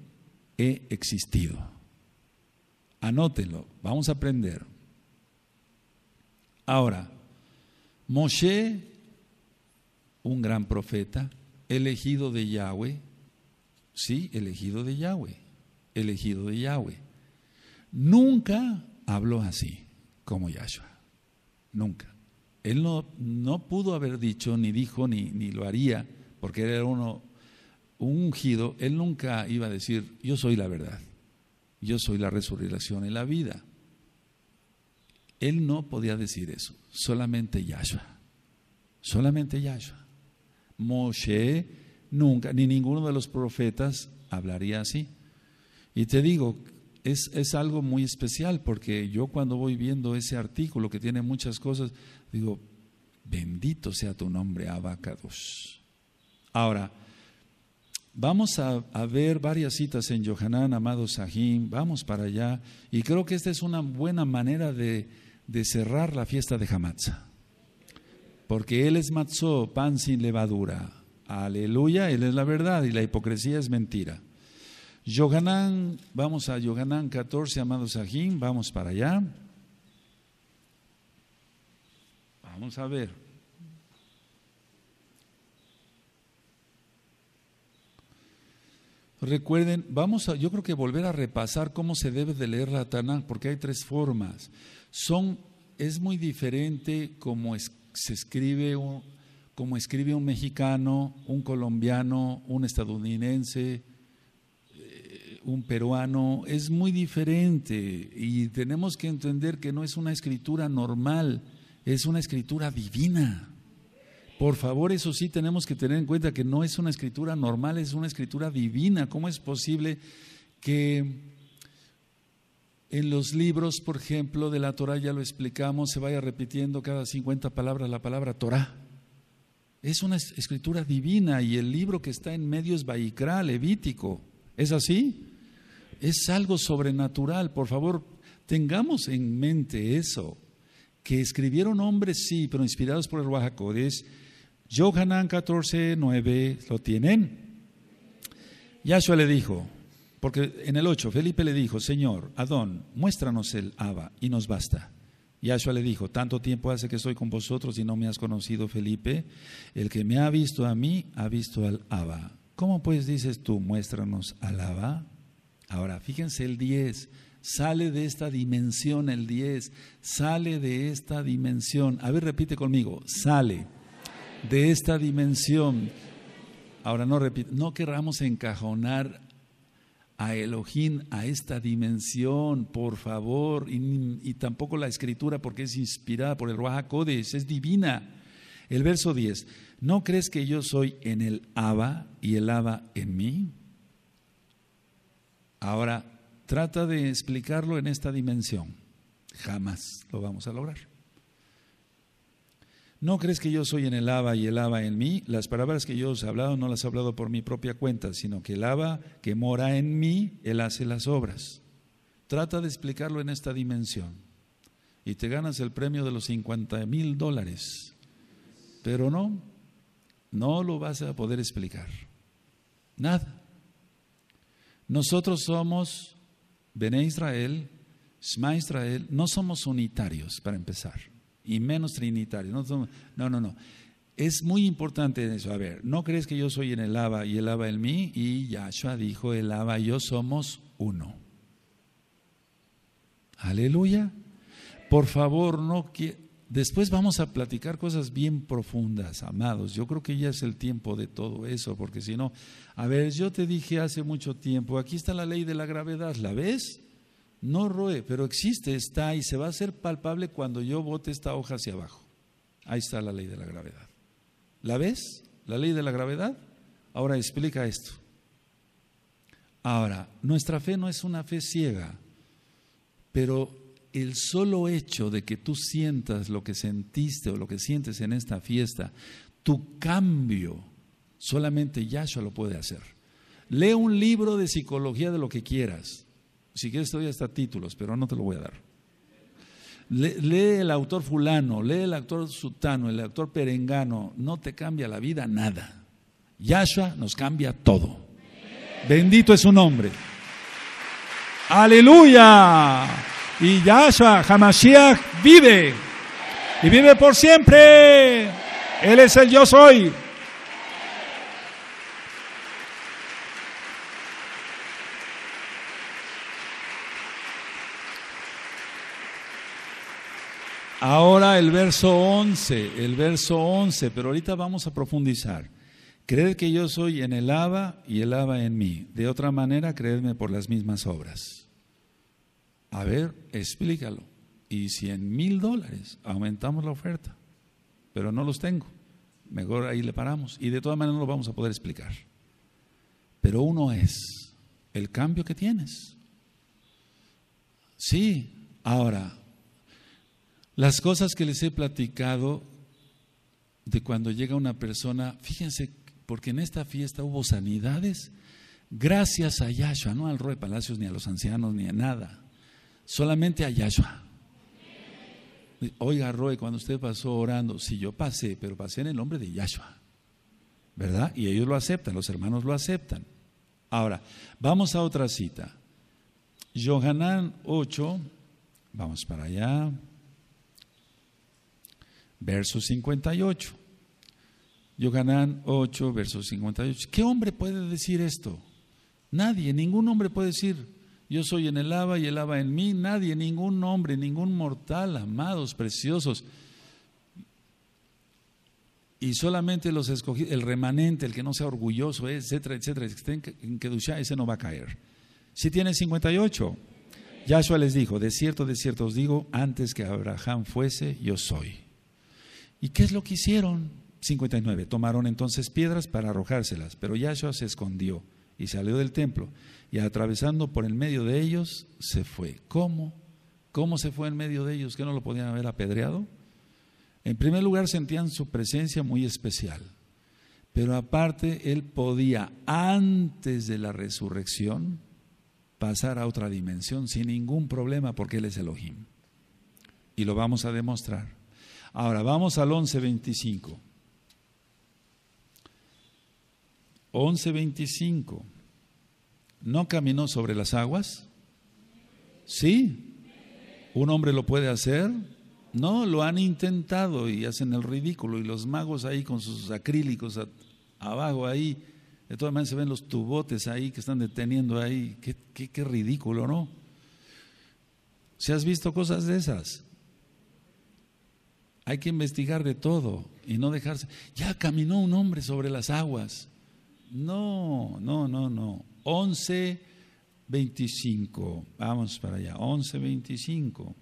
he existido. Anótenlo, vamos a aprender. Ahora, Moshe, un gran profeta, elegido de Yahweh, sí, elegido de Yahweh, elegido de Yahweh. Nunca habló así como Yahshua, nunca. Él no, no pudo haber dicho, ni dijo, ni, ni lo haría, porque era uno, ungido, él nunca iba a decir, yo soy la verdad, yo soy la resurrección y la vida. Él no podía decir eso, solamente Yahshua, solamente Yahshua. Moshe nunca, ni ninguno de los profetas hablaría así. Y te digo, es, algo muy especial porque yo cuando voy viendo ese artículo que tiene muchas cosas, digo, bendito sea tu nombre, Abacados. Ahora, vamos a, ver varias citas en Yohanan, amado Sahim, vamos para allá y creo que esta es una buena manera de, de cerrar la fiesta de Hamatsa porque Él es matzó, pan sin levadura. Aleluya, Él es la verdad y la hipocresía es mentira. Yoganán vamos a Yoganán 14, amados Sajín, vamos para allá. Vamos a ver. Recuerden, vamos a, yo creo que volver a repasar cómo se debe de leer la Tanakh, porque hay tres formas. Son, es muy diferente como es se escribe un, como escribe un mexicano, un colombiano, un estadounidense, eh, un peruano, es muy diferente y tenemos que entender que no es una escritura normal, es una escritura divina. Por favor, eso sí tenemos que tener en cuenta que no es una escritura normal, es una escritura divina. ¿Cómo es posible que en los libros, por ejemplo, de la Torah, ya lo explicamos, se vaya repitiendo cada 50 palabras la palabra Torah. Es una escritura divina y el libro que está en medio es Baikra, Levítico. ¿Es así? Es algo sobrenatural. Por favor, tengamos en mente eso. Que escribieron hombres, sí, pero inspirados por el Wahakodes. Yohanan 14, 9, ¿lo tienen? Yahshua le dijo, porque en el 8 Felipe le dijo, Señor, Adón, muéstranos el Abba y nos basta. Y Ashua le dijo, tanto tiempo hace que estoy con vosotros y no me has conocido, Felipe. El que me ha visto a mí, ha visto al Abba. ¿Cómo pues dices tú, muéstranos al Abba? Ahora, fíjense el 10, sale de esta dimensión el 10, sale de esta dimensión. A ver, repite conmigo, sale de esta dimensión. Ahora no repite, no querramos encajonar a Elohim a esta dimensión, por favor, y, tampoco la escritura porque es inspirada por el Ruach es divina. El verso 10, ¿no crees que yo soy en el Abba y el Abba en mí? Ahora, trata de explicarlo en esta dimensión. Jamás lo vamos a lograr. ¿No crees que yo soy en el Abba y el Abba en mí? Las palabras que yo os he hablado no las he hablado por mi propia cuenta, sino que el Abba que mora en mí, él hace las obras. Trata de explicarlo en esta dimensión y te ganas el premio de los 50 mil dólares. Pero no, no lo vas a poder explicar. Nada. Nosotros somos Bene Israel, Shema Israel, no somos unitarios para empezar y menos trinitario No, no, no, Es muy importante eso. A ver, no crees que yo soy en el Abba y el Aba en mí, y Yahshua dijo: el Aba y yo somos uno. Aleluya. Por favor, no que Después vamos a platicar cosas bien profundas, amados. Yo creo que ya es el tiempo de todo eso, porque si no, a ver, yo te dije hace mucho tiempo, aquí está la ley de la gravedad, ¿la ves? No roe, pero existe, está y se va a hacer palpable cuando yo bote esta hoja hacia abajo. Ahí está la ley de la gravedad. ¿La ves? La ley de la gravedad. Ahora explica esto. Ahora, nuestra fe no es una fe ciega, pero el solo hecho de que tú sientas lo que sentiste o lo que sientes en esta fiesta, tu cambio, solamente Yahshua lo puede hacer. Lee un libro de psicología de lo que quieras. Si quieres te doy hasta títulos, pero no te lo voy a dar. lee el autor fulano, lee el autor sutano, el autor perengano, no te cambia la vida nada. Yahshua nos cambia todo. Bendito es su nombre. Aleluya. Y Yahshua, Hamashiach, vive. Y vive por siempre. Él es el yo soy. Ahora el verso 11, el verso 11, pero ahorita vamos a profundizar. Creed que yo soy en el Aba y el Aba en mí. De otra manera, creedme por las mismas obras. A ver, explícalo. Y 100 mil dólares aumentamos la oferta, pero no los tengo, mejor ahí le paramos. Y de todas maneras no lo vamos a poder explicar. Pero uno es el cambio que tienes. Sí, ahora las cosas que les he platicado de cuando llega una persona, fíjense, porque en esta fiesta hubo sanidades, gracias a Yahshua, no al rey Palacios, ni a los ancianos, ni a nada, solamente a Yahshua. Oiga, Roy, cuando usted pasó orando, si sí, yo pasé, pero pasé en el nombre de Yahshua, ¿verdad? Y ellos lo aceptan, los hermanos lo aceptan. Ahora, vamos a otra cita. Johanán 8, vamos para allá. Verso 58. Yohanan 8, verso 58. ¿Qué hombre puede decir esto? Nadie, ningún hombre puede decir, yo soy en el Aba y el Aba en mí. Nadie, ningún hombre, ningún mortal, amados, preciosos. Y solamente los escogí el remanente, el que no sea orgulloso, etcétera, etcétera, que esté en ese no va a caer. Si tiene 58, Yahshua les dijo, de cierto, de cierto os digo, antes que Abraham fuese, yo soy. ¿Y qué es lo que hicieron? 59. Tomaron entonces piedras para arrojárselas, pero Yahshua se escondió y salió del templo y atravesando por el medio de ellos se fue. ¿Cómo? ¿Cómo se fue en medio de ellos? ¿Que no lo podían haber apedreado? En primer lugar sentían su presencia muy especial, pero aparte él podía antes de la resurrección pasar a otra dimensión sin ningún problema porque él es Elohim. Y lo vamos a demostrar. Ahora, vamos al 11.25. 11.25. ¿No caminó sobre las aguas? ¿Sí? ¿Un hombre lo puede hacer? No, lo han intentado y hacen el ridículo. Y los magos ahí con sus acrílicos abajo ahí. De todas maneras se ven los tubotes ahí que están deteniendo ahí. Qué, ridículo, ¿no? ¿Si has visto cosas de esas? Hay que investigar de todo y no dejarse. Ya caminó un hombre sobre las aguas. No, no, no, no. 11.25. Vamos para allá. 11.25.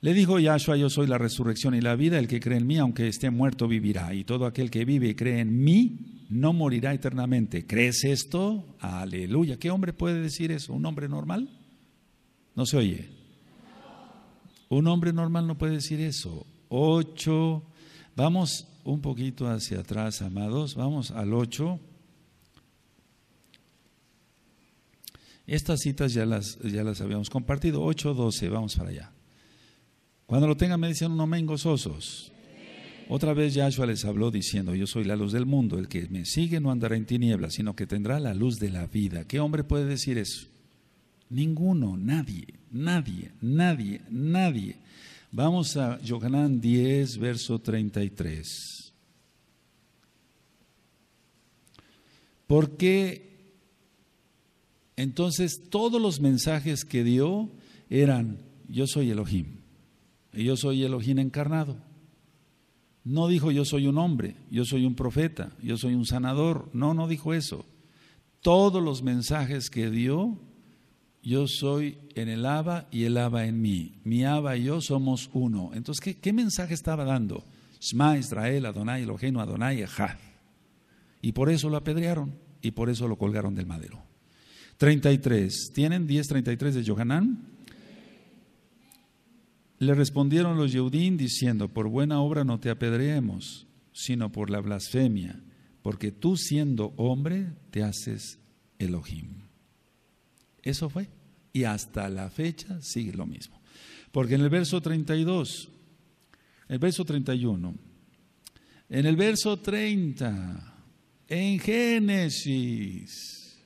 Le dijo Yahshua, yo soy la resurrección y la vida, el que cree en mí, aunque esté muerto, vivirá. Y todo aquel que vive y cree en mí, no morirá eternamente. ¿Crees esto? Aleluya. ¿Qué hombre puede decir eso? ¿Un hombre normal? No se oye. Un hombre normal no puede decir eso. Ocho. Vamos un poquito hacia atrás, amados. Vamos al ocho. Estas citas ya las, ya las habíamos compartido. Ocho, doce, vamos para allá. Cuando lo tengan me dicen un amén gozosos. Otra vez Yahshua les habló diciendo, yo soy la luz del mundo, el que me sigue no andará en tinieblas, sino que tendrá la luz de la vida. ¿Qué hombre puede decir eso? Ninguno, nadie. Nadie, nadie, nadie. Vamos a Yohanan 10, verso 33. Porque entonces todos los mensajes que dio eran, yo soy Elohim, yo soy Elohim encarnado. No dijo yo soy un hombre, yo soy un profeta, yo soy un sanador, no, no dijo eso. Todos los mensajes que dio yo soy en el Aba y el Aba en mí. Mi Aba y yo somos uno. Entonces, ¿qué, mensaje estaba dando? Shema Israel, Adonai Elohim, Adonai Ejá. Y por eso lo apedrearon y por eso lo colgaron del madero. 33. ¿Tienen 10.33 de Yohanan? Le respondieron los Yeudín diciendo, por buena obra no te apedreemos, sino por la blasfemia, porque tú siendo hombre te haces Elohim. Eso fue. Y hasta la fecha sigue lo mismo. Porque en el verso 32, el verso 31, en el verso 30, en Génesis,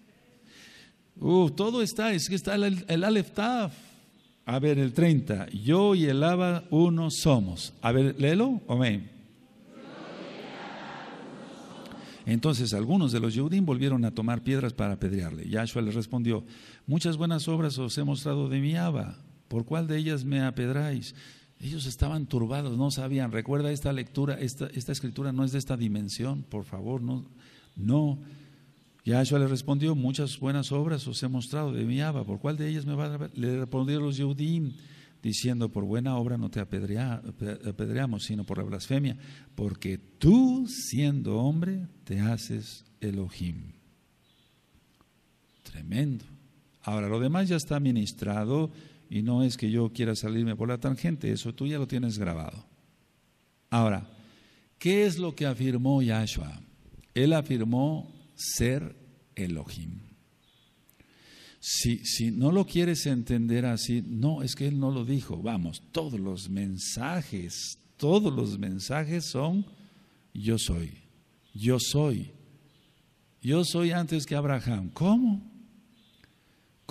uh, todo está, es que está el, el Taf. A ver, el 30, yo y el Abba uno somos. A ver, léelo, amén. Entonces algunos de los Yehudim volvieron a tomar piedras para apedrearle. Yahshua les respondió, Muchas buenas obras os he mostrado de mi Abba, ¿por cuál de ellas me apedráis? Ellos estaban turbados, no sabían. Recuerda esta lectura, esta, esta escritura no es de esta dimensión, por favor, no. No. Yahshua le respondió, muchas buenas obras os he mostrado de mi Abba, ¿por cuál de ellas me va a Le respondieron los Yehudim, diciendo, por buena obra no te apedreamos, sino por la blasfemia, porque tú, siendo hombre, te haces Elohim. Tremendo. Ahora, lo demás ya está ministrado y no es que yo quiera salirme por la tangente, eso tú ya lo tienes grabado. Ahora, ¿qué es lo que afirmó Yahshua? Él afirmó ser Elohim. Si, si no lo quieres entender así, no, es que él no lo dijo. Vamos, todos los mensajes, todos los mensajes son yo soy, yo soy, yo soy antes que Abraham. ¿Cómo?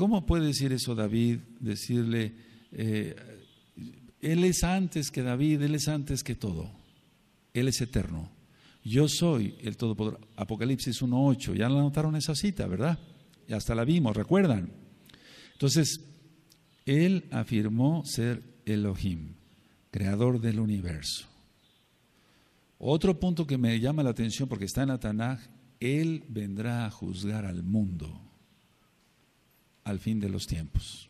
¿Cómo puede decir eso David? Decirle, eh, Él es antes que David, Él es antes que todo, Él es eterno. Yo soy el Todopoderoso. Apocalipsis 1.8, ya la anotaron esa cita, ¿verdad? Ya hasta la vimos, ¿recuerdan? Entonces, Él afirmó ser Elohim, creador del universo. Otro punto que me llama la atención porque está en la Tanaj, Él vendrá a juzgar al mundo al fin de los tiempos.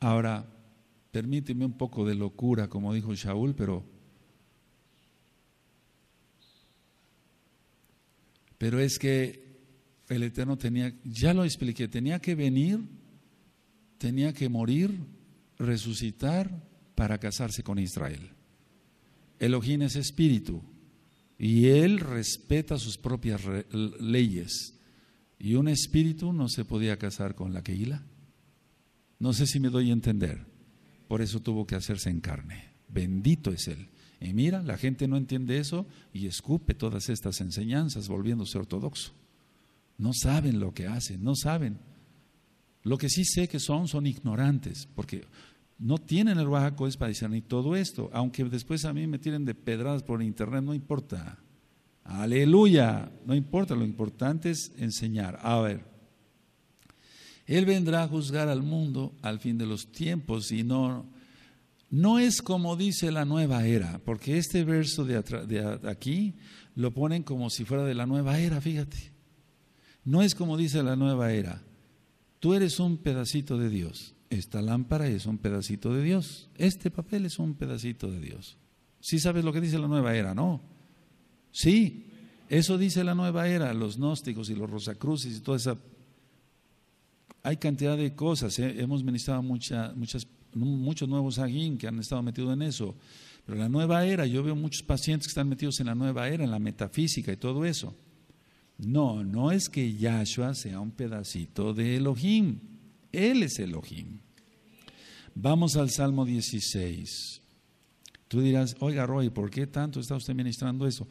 Ahora, permíteme un poco de locura, como dijo Shaul, pero, pero es que el Eterno tenía, ya lo expliqué, tenía que venir, tenía que morir, resucitar para casarse con Israel. Elohim es espíritu y él respeta sus propias leyes. Y un espíritu no se podía casar con la Keila. No sé si me doy a entender. Por eso tuvo que hacerse en carne. Bendito es Él. Y mira, la gente no entiende eso y escupe todas estas enseñanzas volviéndose ortodoxo. No saben lo que hacen, no saben. Lo que sí sé que son, son ignorantes, porque no tienen el es para discernir todo esto. Aunque después a mí me tiren de pedradas por internet, no importa. Aleluya. No importa, lo importante es enseñar. A ver. Él vendrá a juzgar al mundo al fin de los tiempos y no, no es como dice la nueva era, porque este verso de, aquí lo ponen como si fuera de la nueva era, fíjate. No es como dice la nueva era. Tú eres un pedacito de Dios. Esta lámpara es un pedacito de Dios. Este papel es un pedacito de Dios. Si sabes lo que dice la nueva era, ¿no? Sí, eso dice la nueva era, los gnósticos y los rosacruces y toda esa... Hay cantidad de cosas, ¿eh? hemos ministrado muchas, muchos nuevos agín que han estado metidos en eso, pero la nueva era, yo veo muchos pacientes que están metidos en la nueva era, en la metafísica y todo eso. No, no es que Yahshua sea un pedacito de Elohim, Él es Elohim. Vamos al Salmo 16. Tú dirás, oiga Roy, ¿por qué tanto está usted ministrando eso?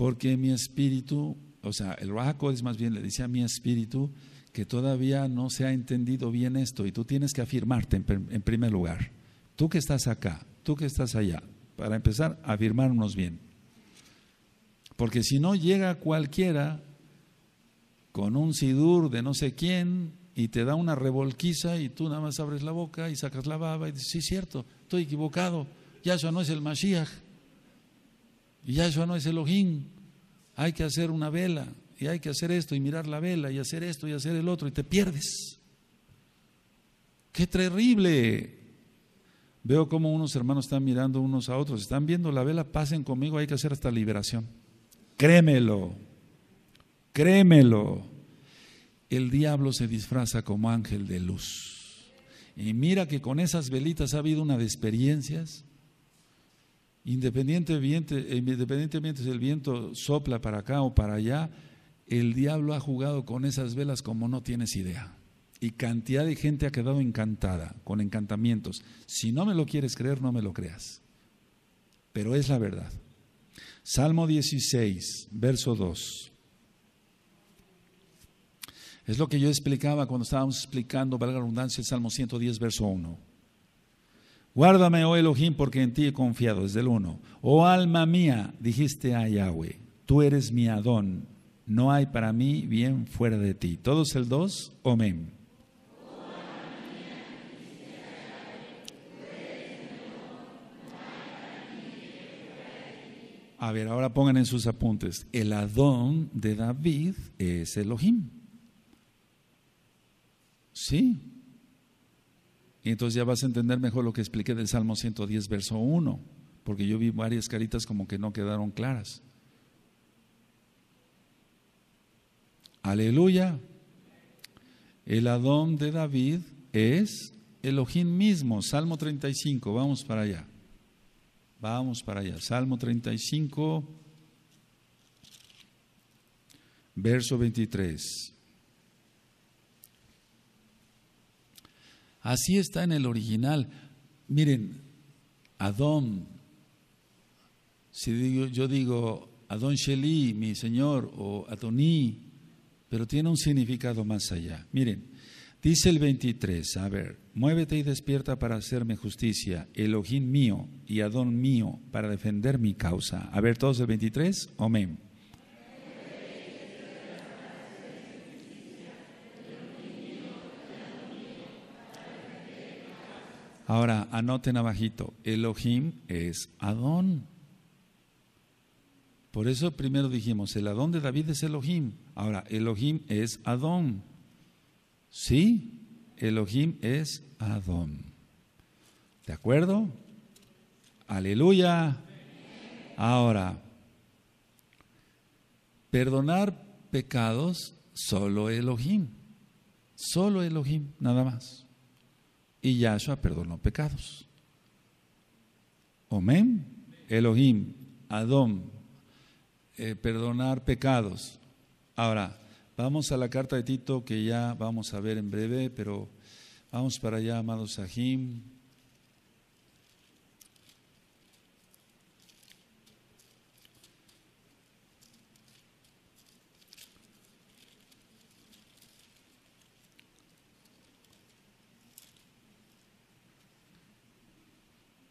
porque mi espíritu, o sea, el Raja es más bien le dice a mi espíritu que todavía no se ha entendido bien esto y tú tienes que afirmarte en, primer lugar. Tú que estás acá, tú que estás allá, para empezar, a afirmarnos bien. Porque si no llega cualquiera con un sidur de no sé quién y te da una revolquiza y tú nada más abres la boca y sacas la baba y dices, sí, cierto, estoy equivocado, ya eso no es el Mashiach. Y eso no es Elohim. Hay que hacer una vela y hay que hacer esto y mirar la vela y hacer esto y hacer el otro y te pierdes. ¡Qué terrible! Veo como unos hermanos están mirando unos a otros, están viendo la vela, pasen conmigo, hay que hacer hasta liberación. Créemelo, créemelo. El diablo se disfraza como ángel de luz. Y mira que con esas velitas ha habido una de experiencias eh, independientemente, si el viento sopla para acá o para allá, el diablo ha jugado con esas velas como no tienes idea. Y cantidad de gente ha quedado encantada, con encantamientos. Si no me lo quieres creer, no me lo creas. Pero es la verdad. Salmo 16, verso 2. Es lo que yo explicaba cuando estábamos explicando, valga la redundancia, el Salmo 110, verso 1. Guárdame, oh Elohim, porque en ti he confiado, es el uno, Oh alma mía, dijiste a Yahweh, tú eres mi Adón, no hay para mí bien fuera de ti. Todos el dos amén. A ver, ahora pongan en sus apuntes. El Adón de David es Elohim. Sí, y entonces ya vas a entender mejor lo que expliqué del Salmo 110, verso 1, porque yo vi varias caritas como que no quedaron claras. Aleluya. El Adón de David es Elohim mismo. Salmo 35, vamos para allá. Vamos para allá. Salmo 35, verso 23. Así está en el original. Miren, Adón, si yo digo Adón Sheli, mi señor, o Adoní, pero tiene un significado más allá. Miren, dice el 23, a ver, muévete y despierta para hacerme justicia, Elohim mío y Adón mío, para defender mi causa. A ver, todos el 23, amén. Ahora, anoten abajito, Elohim es Adón. Por eso primero dijimos, el Adón de David es Elohim. Ahora, Elohim es Adón. ¿Sí? Elohim es Adón. ¿De acuerdo? Aleluya. Ahora, perdonar pecados solo Elohim. Solo Elohim, nada más y Yahshua perdonó pecados. Amén. Elohim, Adón, eh, perdonar pecados. Ahora, vamos a la carta de Tito que ya vamos a ver en breve, pero vamos para allá, amados Sahim.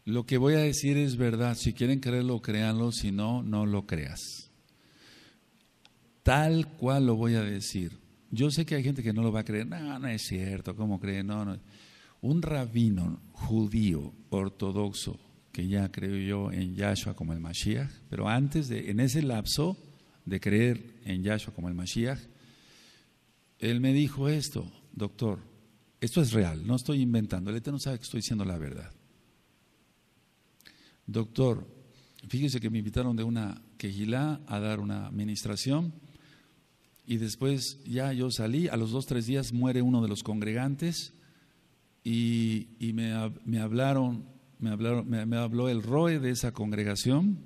Lo que voy a decir es verdad. Si quieren creerlo, créanlo. Si no, no lo creas. Tal cual lo voy a decir. Yo sé que hay gente que no lo va a creer. No, no es cierto. ¿Cómo creen? No, no. Un rabino judío ortodoxo que ya creyó en Yahshua como el Mashiach, pero antes de, en ese lapso de creer en Yahshua como el Mashiach, él me dijo esto, doctor, esto es real, no estoy inventando, el no sabe que estoy diciendo la verdad doctor, fíjese que me invitaron de una quejilá a dar una administración y después ya yo salí, a los dos, tres días muere uno de los congregantes y, me, hablaron, me, hablaron me, habló el ROE de esa congregación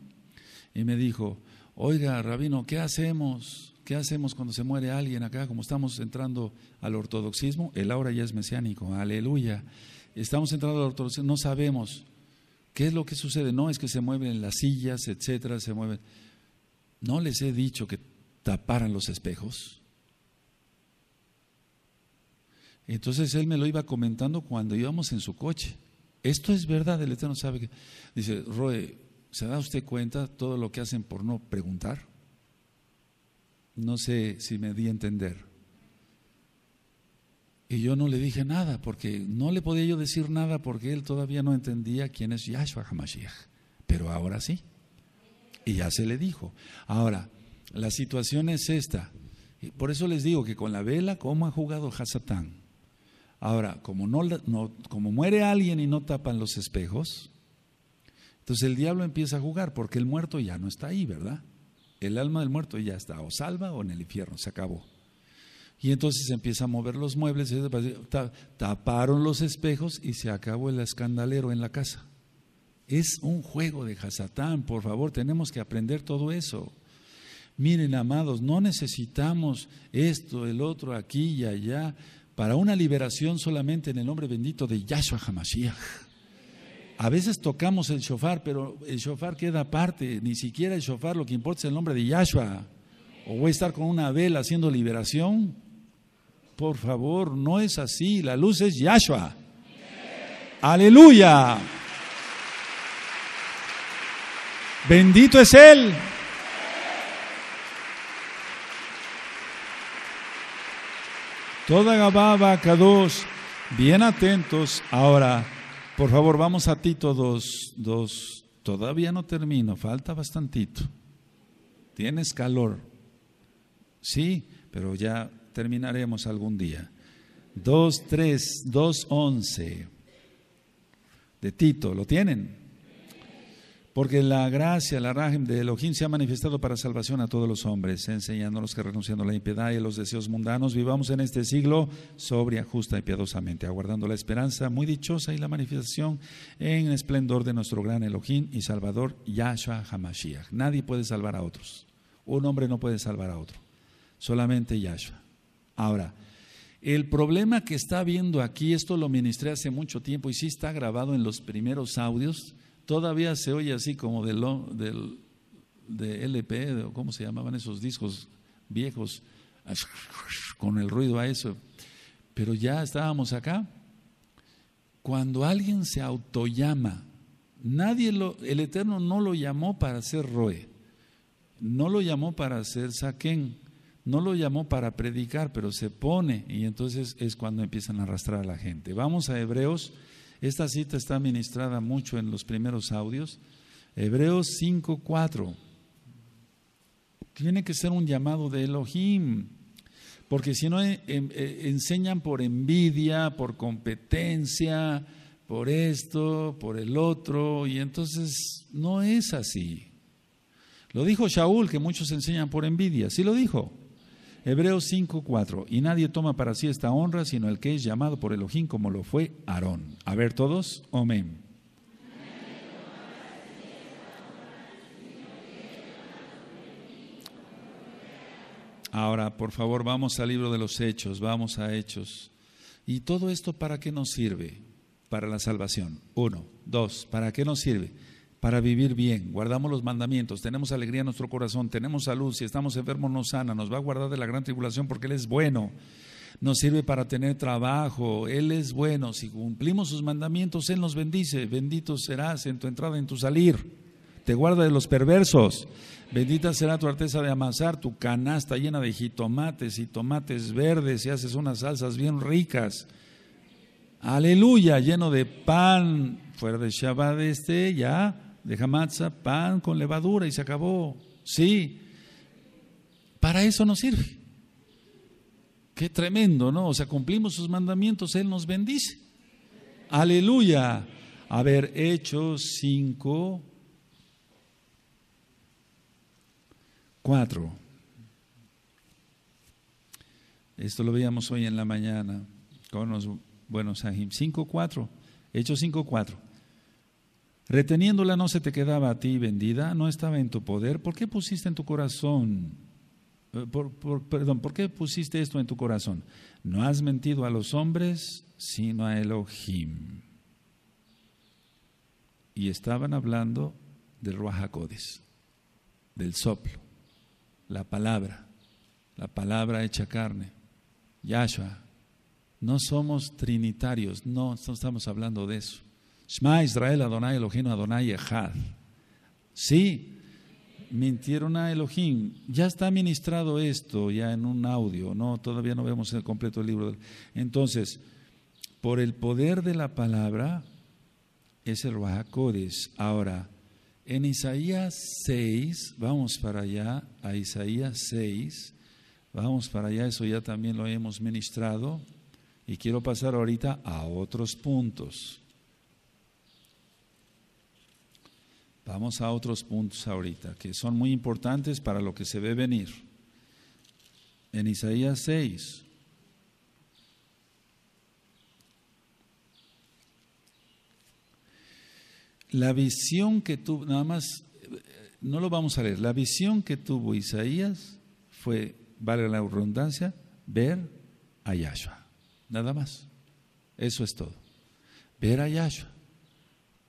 y me dijo, oiga, rabino, ¿qué hacemos? ¿Qué hacemos cuando se muere alguien acá? Como estamos entrando al ortodoxismo, el ahora ya es mesiánico, aleluya. Estamos entrando al ortodoxismo, no sabemos. ¿Qué es lo que sucede? No, es que se mueven las sillas, etcétera, se mueven. ¿No les he dicho que taparan los espejos? Entonces él me lo iba comentando cuando íbamos en su coche. Esto es verdad, el Eterno sabe que. Dice, Roe, ¿se da usted cuenta todo lo que hacen por no preguntar? No sé si me di a entender yo no le dije nada, porque no le podía yo decir nada porque él todavía no entendía quién es Yahshua HaMashiach. Pero ahora sí. Y ya se le dijo. Ahora, la situación es esta. Y por eso les digo que con la vela, ¿cómo ha jugado Hasatán? Ahora, como, no, no, como muere alguien y no tapan los espejos, entonces el diablo empieza a jugar porque el muerto ya no está ahí, ¿verdad? El alma del muerto ya está o salva o en el infierno, se acabó. Y entonces empieza a mover los muebles, taparon los espejos y se acabó el escandalero en la casa. Es un juego de Hasatán, por favor, tenemos que aprender todo eso. Miren, amados, no necesitamos esto, el otro, aquí y allá, para una liberación solamente en el nombre bendito de Yahshua Hamashiach. A veces tocamos el shofar, pero el shofar queda aparte, ni siquiera el shofar, lo que importa es el nombre de Yahshua. O voy a estar con una vela haciendo liberación. Por favor, no es así. La luz es Yahshua. Aleluya. Bendito es Él. Toda Gababa, k dos. bien atentos. Ahora, por favor, vamos a ti todos. Todavía no termino, falta bastantito. Tienes calor. Sí, pero ya terminaremos algún día. 2, 3, 2, 11 de Tito, ¿lo tienen? Porque la gracia, la rajem de Elohim se ha manifestado para salvación a todos los hombres, enseñándonos que renunciando a la impiedad y a los deseos mundanos, vivamos en este siglo sobria, justa y piadosamente, aguardando la esperanza muy dichosa y la manifestación en esplendor de nuestro gran Elohim y Salvador, Yahshua Hamashiach. Nadie puede salvar a otros. Un hombre no puede salvar a otro, solamente Yahshua. Ahora, el problema que está habiendo aquí, esto lo ministré hace mucho tiempo y sí está grabado en los primeros audios, todavía se oye así como del, de LP, ¿cómo se llamaban esos discos viejos? [laughs] Con el ruido a eso. Pero ya estábamos acá. Cuando alguien se autollama, nadie el Eterno no lo llamó para ser Roe, no lo llamó para ser Saquén, no lo llamó para predicar, pero se pone y entonces es cuando empiezan a arrastrar a la gente. Vamos a Hebreos. Esta cita está ministrada mucho en los primeros audios. Hebreos 5:4. Tiene que ser un llamado de Elohim, porque si no eh, em, eh, enseñan por envidia, por competencia, por esto, por el otro, y entonces no es así. Lo dijo Shaul, que muchos enseñan por envidia, sí lo dijo. Hebreos 5:4, y nadie toma para sí esta honra sino el que es llamado por Elohim como lo fue Aarón. A ver todos, amén. Ahora, por favor, vamos al libro de los hechos, vamos a hechos. ¿Y todo esto para qué nos sirve? Para la salvación. Uno, dos, ¿para qué nos sirve? para vivir bien, guardamos los mandamientos, tenemos alegría en nuestro corazón, tenemos salud, si estamos enfermos nos sana, nos va a guardar de la gran tribulación porque Él es bueno, nos sirve para tener trabajo, Él es bueno, si cumplimos sus mandamientos, Él nos bendice, bendito serás en tu entrada, y en tu salir, te guarda de los perversos, bendita será tu arteza de amasar, tu canasta llena de jitomates y tomates verdes y haces unas salsas bien ricas. Aleluya, lleno de pan, fuera de Shabbat este, ya, de hamatza, pan con levadura y se acabó. Sí, para eso nos sirve. Qué tremendo, ¿no? O sea, cumplimos sus mandamientos, Él nos bendice. Aleluya. A ver, Hechos 5, 4. Esto lo veíamos hoy en la mañana con los buenos Sahim. 5, 4. Hechos 5, 4. Reteniéndola no se te quedaba a ti vendida, no estaba en tu poder. ¿Por qué pusiste en tu corazón? Eh, perdón, ¿por qué pusiste esto en tu corazón? No has mentido a los hombres, sino a Elohim. Y estaban hablando del Ruajacodes, del soplo, la palabra, la palabra hecha carne, Yahshua. No somos trinitarios, no estamos hablando de eso. Shema Israel Adonai Elohim Adonai Echad. Sí, mintieron a Elohim. Ya está ministrado esto, ya en un audio, no, todavía no vemos el completo el libro. Entonces, por el poder de la palabra es el Rahakodes. Ahora, en Isaías 6, vamos para allá, a Isaías 6, vamos para allá, eso ya también lo hemos ministrado. Y quiero pasar ahorita a otros puntos. Vamos a otros puntos ahorita que son muy importantes para lo que se ve venir. En Isaías 6. La visión que tuvo, nada más, eh, no lo vamos a leer, la visión que tuvo Isaías fue, vale la redundancia, ver a Yahshua. Nada más. Eso es todo. Ver a Yahshua.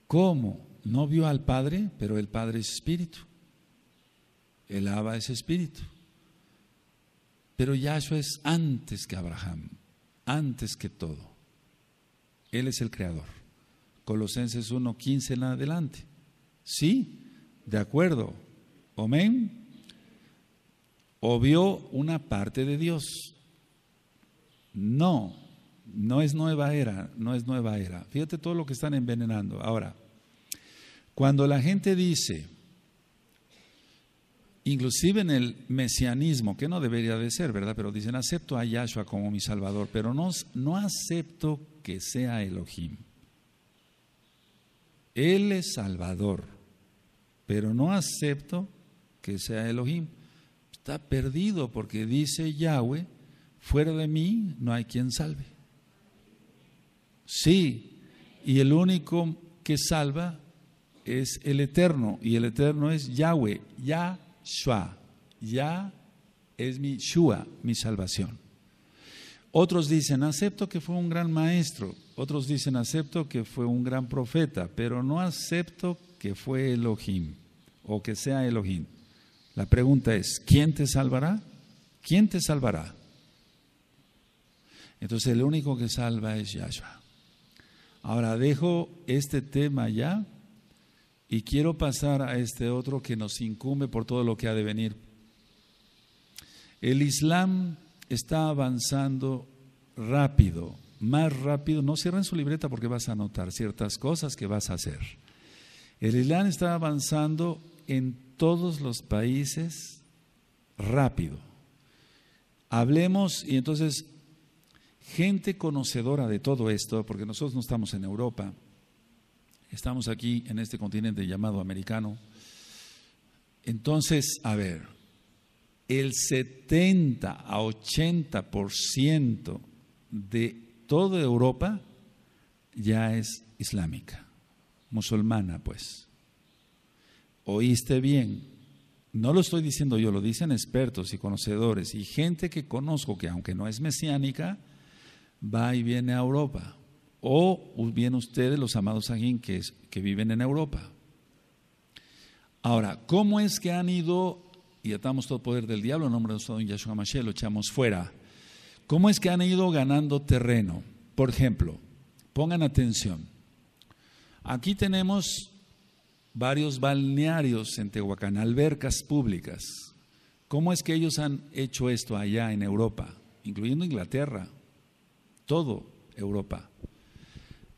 ¿Cómo? no vio al Padre, pero el Padre es espíritu. El Abba es espíritu. Pero Yahshua es antes que Abraham, antes que todo. Él es el creador. Colosenses 1:15 en adelante. ¿Sí? De acuerdo. Amén. O vio una parte de Dios. No, no es nueva era, no es nueva era. Fíjate todo lo que están envenenando. Ahora, cuando la gente dice, inclusive en el mesianismo, que no debería de ser, ¿verdad? Pero dicen, acepto a Yahshua como mi Salvador, pero no, no acepto que sea Elohim. Él es Salvador, pero no acepto que sea Elohim. Está perdido porque dice Yahweh, fuera de mí no hay quien salve. Sí, y el único que salva es el eterno y el eterno es Yahweh, Yahshua. Yah es mi Shua, mi salvación. Otros dicen, acepto que fue un gran maestro, otros dicen, acepto que fue un gran profeta, pero no acepto que fue Elohim o que sea Elohim. La pregunta es, ¿quién te salvará? ¿Quién te salvará? Entonces el único que salva es Yahshua. Ahora dejo este tema ya y quiero pasar a este otro que nos incumbe por todo lo que ha de venir. El Islam está avanzando rápido, más rápido. No cierren su libreta porque vas a notar ciertas cosas que vas a hacer. El Islam está avanzando en todos los países rápido. Hablemos y entonces gente conocedora de todo esto, porque nosotros no estamos en Europa, Estamos aquí en este continente llamado americano. Entonces, a ver, el 70 a 80% de toda Europa ya es islámica, musulmana pues. Oíste bien, no lo estoy diciendo yo, lo dicen expertos y conocedores y gente que conozco que aunque no es mesiánica, va y viene a Europa o bien ustedes, los amados anginques que, viven en Europa. Ahora, ¿cómo es que han ido y atamos todo poder del diablo en nombre de nuestro don Yahshua lo echamos fuera? ¿Cómo es que han ido ganando terreno? Por ejemplo, pongan atención. Aquí tenemos varios balnearios en Tehuacán, albercas públicas. ¿Cómo es que ellos han hecho esto allá en Europa, incluyendo Inglaterra? Todo Europa.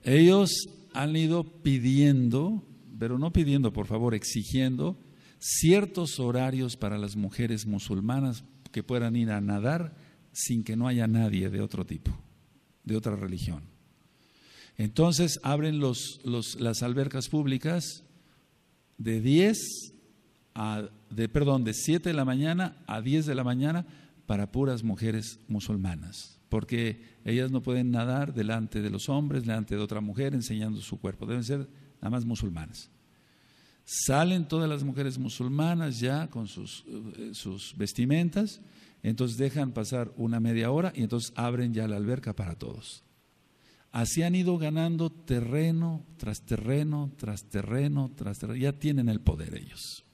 Ellos han ido pidiendo, pero no pidiendo, por favor, exigiendo ciertos horarios para las mujeres musulmanas que puedan ir a nadar sin que no haya nadie de otro tipo, de otra religión. Entonces abren los, las albercas públicas de a, de, perdón, de 7 de la mañana a 10 de la mañana para puras mujeres musulmanas porque ellas no pueden nadar delante de los hombres, delante de otra mujer, enseñando su cuerpo. Deben ser nada más musulmanas. Salen todas las mujeres musulmanas ya con sus, eh, sus vestimentas, entonces dejan pasar una media hora y entonces abren ya la alberca para todos. Así han ido ganando terreno tras terreno, tras terreno, tras terreno. Ya tienen el poder ellos.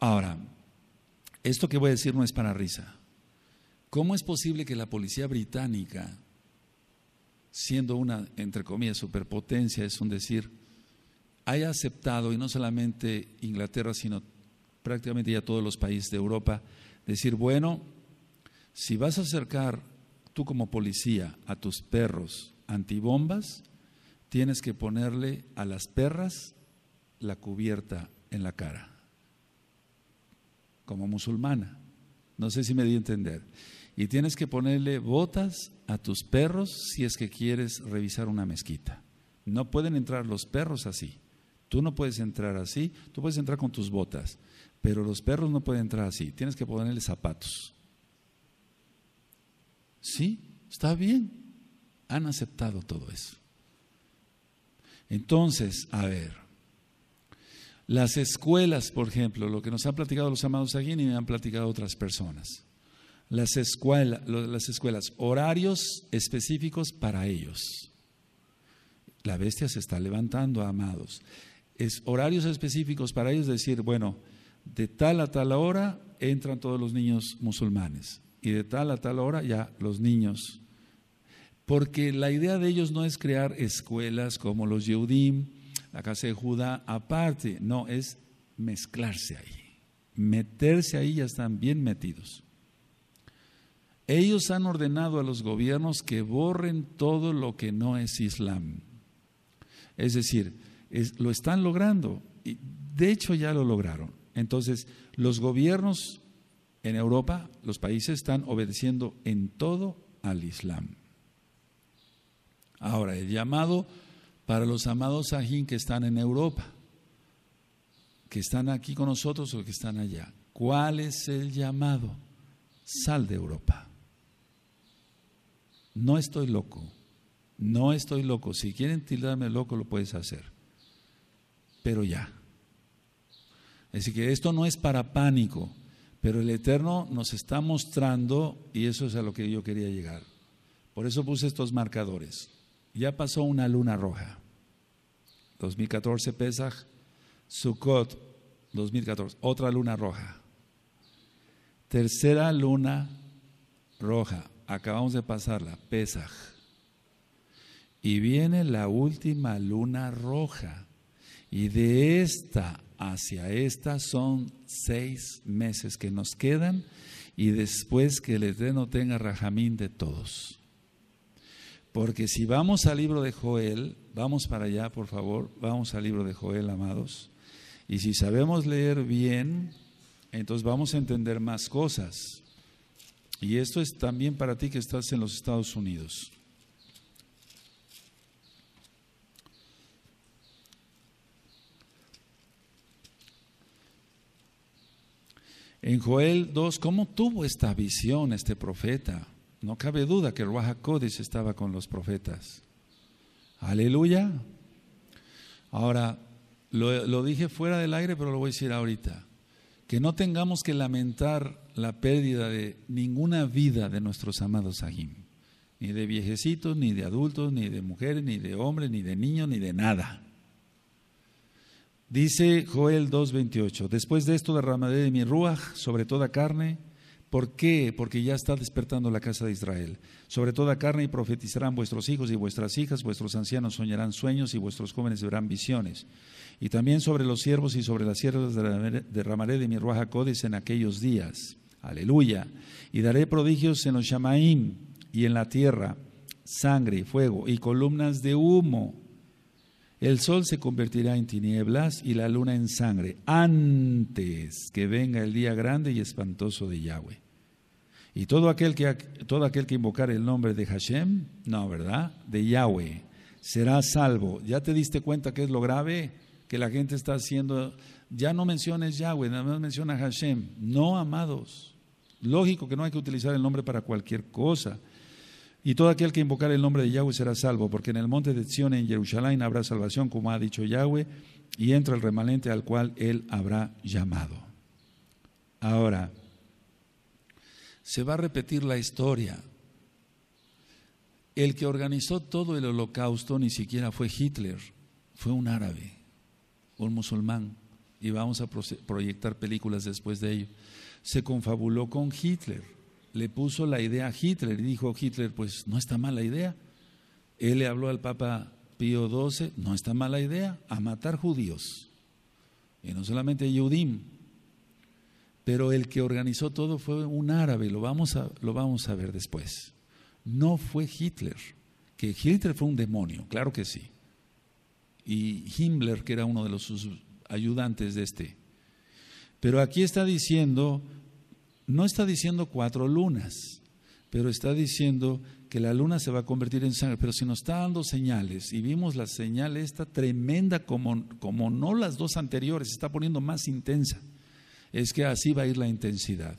Ahora, esto que voy a decir no es para risa. ¿Cómo es posible que la policía británica, siendo una, entre comillas, superpotencia, es un decir, haya aceptado, y no solamente Inglaterra, sino prácticamente ya todos los países de Europa, decir, bueno, si vas a acercar tú como policía a tus perros antibombas, tienes que ponerle a las perras la cubierta en la cara, como musulmana. No sé si me di a entender y tienes que ponerle botas a tus perros si es que quieres revisar una mezquita. No pueden entrar los perros así. Tú no puedes entrar así, tú puedes entrar con tus botas, pero los perros no pueden entrar así, tienes que ponerle zapatos. Sí, está bien, han aceptado todo eso. Entonces, a ver, las escuelas, por ejemplo, lo que nos han platicado los amados aquí y me han platicado otras personas las, las escuelas, horarios específicos para ellos. La bestia se está levantando, amados. Es horarios específicos para ellos decir, bueno, de tal a tal hora entran todos los niños musulmanes y de tal a tal hora ya los niños. Porque la idea de ellos no es crear escuelas como los Yehudim, la casa de Judá aparte, no, es mezclarse ahí, meterse ahí, ya están bien metidos. Ellos han ordenado a los gobiernos que borren todo lo que no es Islam. Es decir, lo están logrando. Y de hecho ya lo lograron. Entonces, los gobiernos en Europa, los países están obedeciendo en todo al Islam. Ahora, el llamado para los amados ajín que están en Europa, que están aquí con nosotros o que están allá. ¿Cuál es el llamado? Sal de Europa no estoy loco, no estoy loco. Si quieren tildarme loco, lo puedes hacer. Pero ya. Así que esto no es para pánico, pero el Eterno nos está mostrando, y eso es a lo que yo quería llegar. Por eso puse estos marcadores. Ya pasó una luna roja. 2014 Pesach, Sukkot 2014, otra luna roja. Tercera luna roja, acabamos de pasar la Pesaj, y viene la última luna roja, y de esta hacia esta son seis meses que nos quedan, y después que el no tenga rajamín de todos. Porque si vamos al libro de Joel, vamos para allá, por favor, vamos al libro de Joel, amados. Y si sabemos leer bien, entonces vamos a entender más cosas. Y esto es también para ti que estás en los Estados Unidos. En Joel 2, ¿cómo tuvo esta visión este profeta? No cabe duda que Ruaja Codis estaba con los profetas. Aleluya. Ahora, lo, lo dije fuera del aire, pero lo voy a decir ahorita. Que no tengamos que lamentar la pérdida de ninguna vida de nuestros amados Sahim, ni de viejecitos, ni de adultos, ni de mujeres, ni de hombres, ni de niños, ni de nada. Dice Joel 2.28, después de esto derramaré de mi ruaj sobre toda carne. ¿Por qué? Porque ya está despertando la casa de Israel. Sobre toda carne y profetizarán vuestros hijos y vuestras hijas, vuestros ancianos soñarán sueños y vuestros jóvenes verán visiones. Y también sobre los siervos y sobre las siervas derramaré de mi ruaj en aquellos días. Aleluya. Y daré prodigios en los Shamaim y en la tierra, sangre y fuego y columnas de humo. El sol se convertirá en tinieblas y la luna en sangre antes que venga el día grande y espantoso de Yahweh. Y todo aquel que, todo aquel que invocar el nombre de Hashem, no, ¿verdad? De Yahweh, será salvo. ¿Ya te diste cuenta que es lo grave que la gente está haciendo? Ya no menciones Yahweh, nada más menciona Hashem. No, amados. Lógico que no hay que utilizar el nombre para cualquier cosa. Y todo aquel que invocar el nombre de Yahweh será salvo, porque en el monte de Sion en Jerusalén habrá salvación, como ha dicho Yahweh, y entra el remanente al cual él habrá llamado. Ahora, se va a repetir la historia. El que organizó todo el holocausto ni siquiera fue Hitler, fue un árabe, un musulmán, y vamos a proyectar películas después de ello se confabuló con Hitler, le puso la idea a Hitler y dijo Hitler, pues no está mala idea. Él le habló al Papa Pío XII, no está mala idea, a matar judíos. Y no solamente Yudim, pero el que organizó todo fue un árabe, lo vamos a, lo vamos a ver después. No fue Hitler, que Hitler fue un demonio, claro que sí. Y Himmler, que era uno de los, ayudantes de este. Pero aquí está diciendo no está diciendo cuatro lunas, pero está diciendo que la luna se va a convertir en sangre. Pero si nos está dando señales, y vimos la señal esta tremenda como, como no las dos anteriores, se está poniendo más intensa, es que así va a ir la intensidad.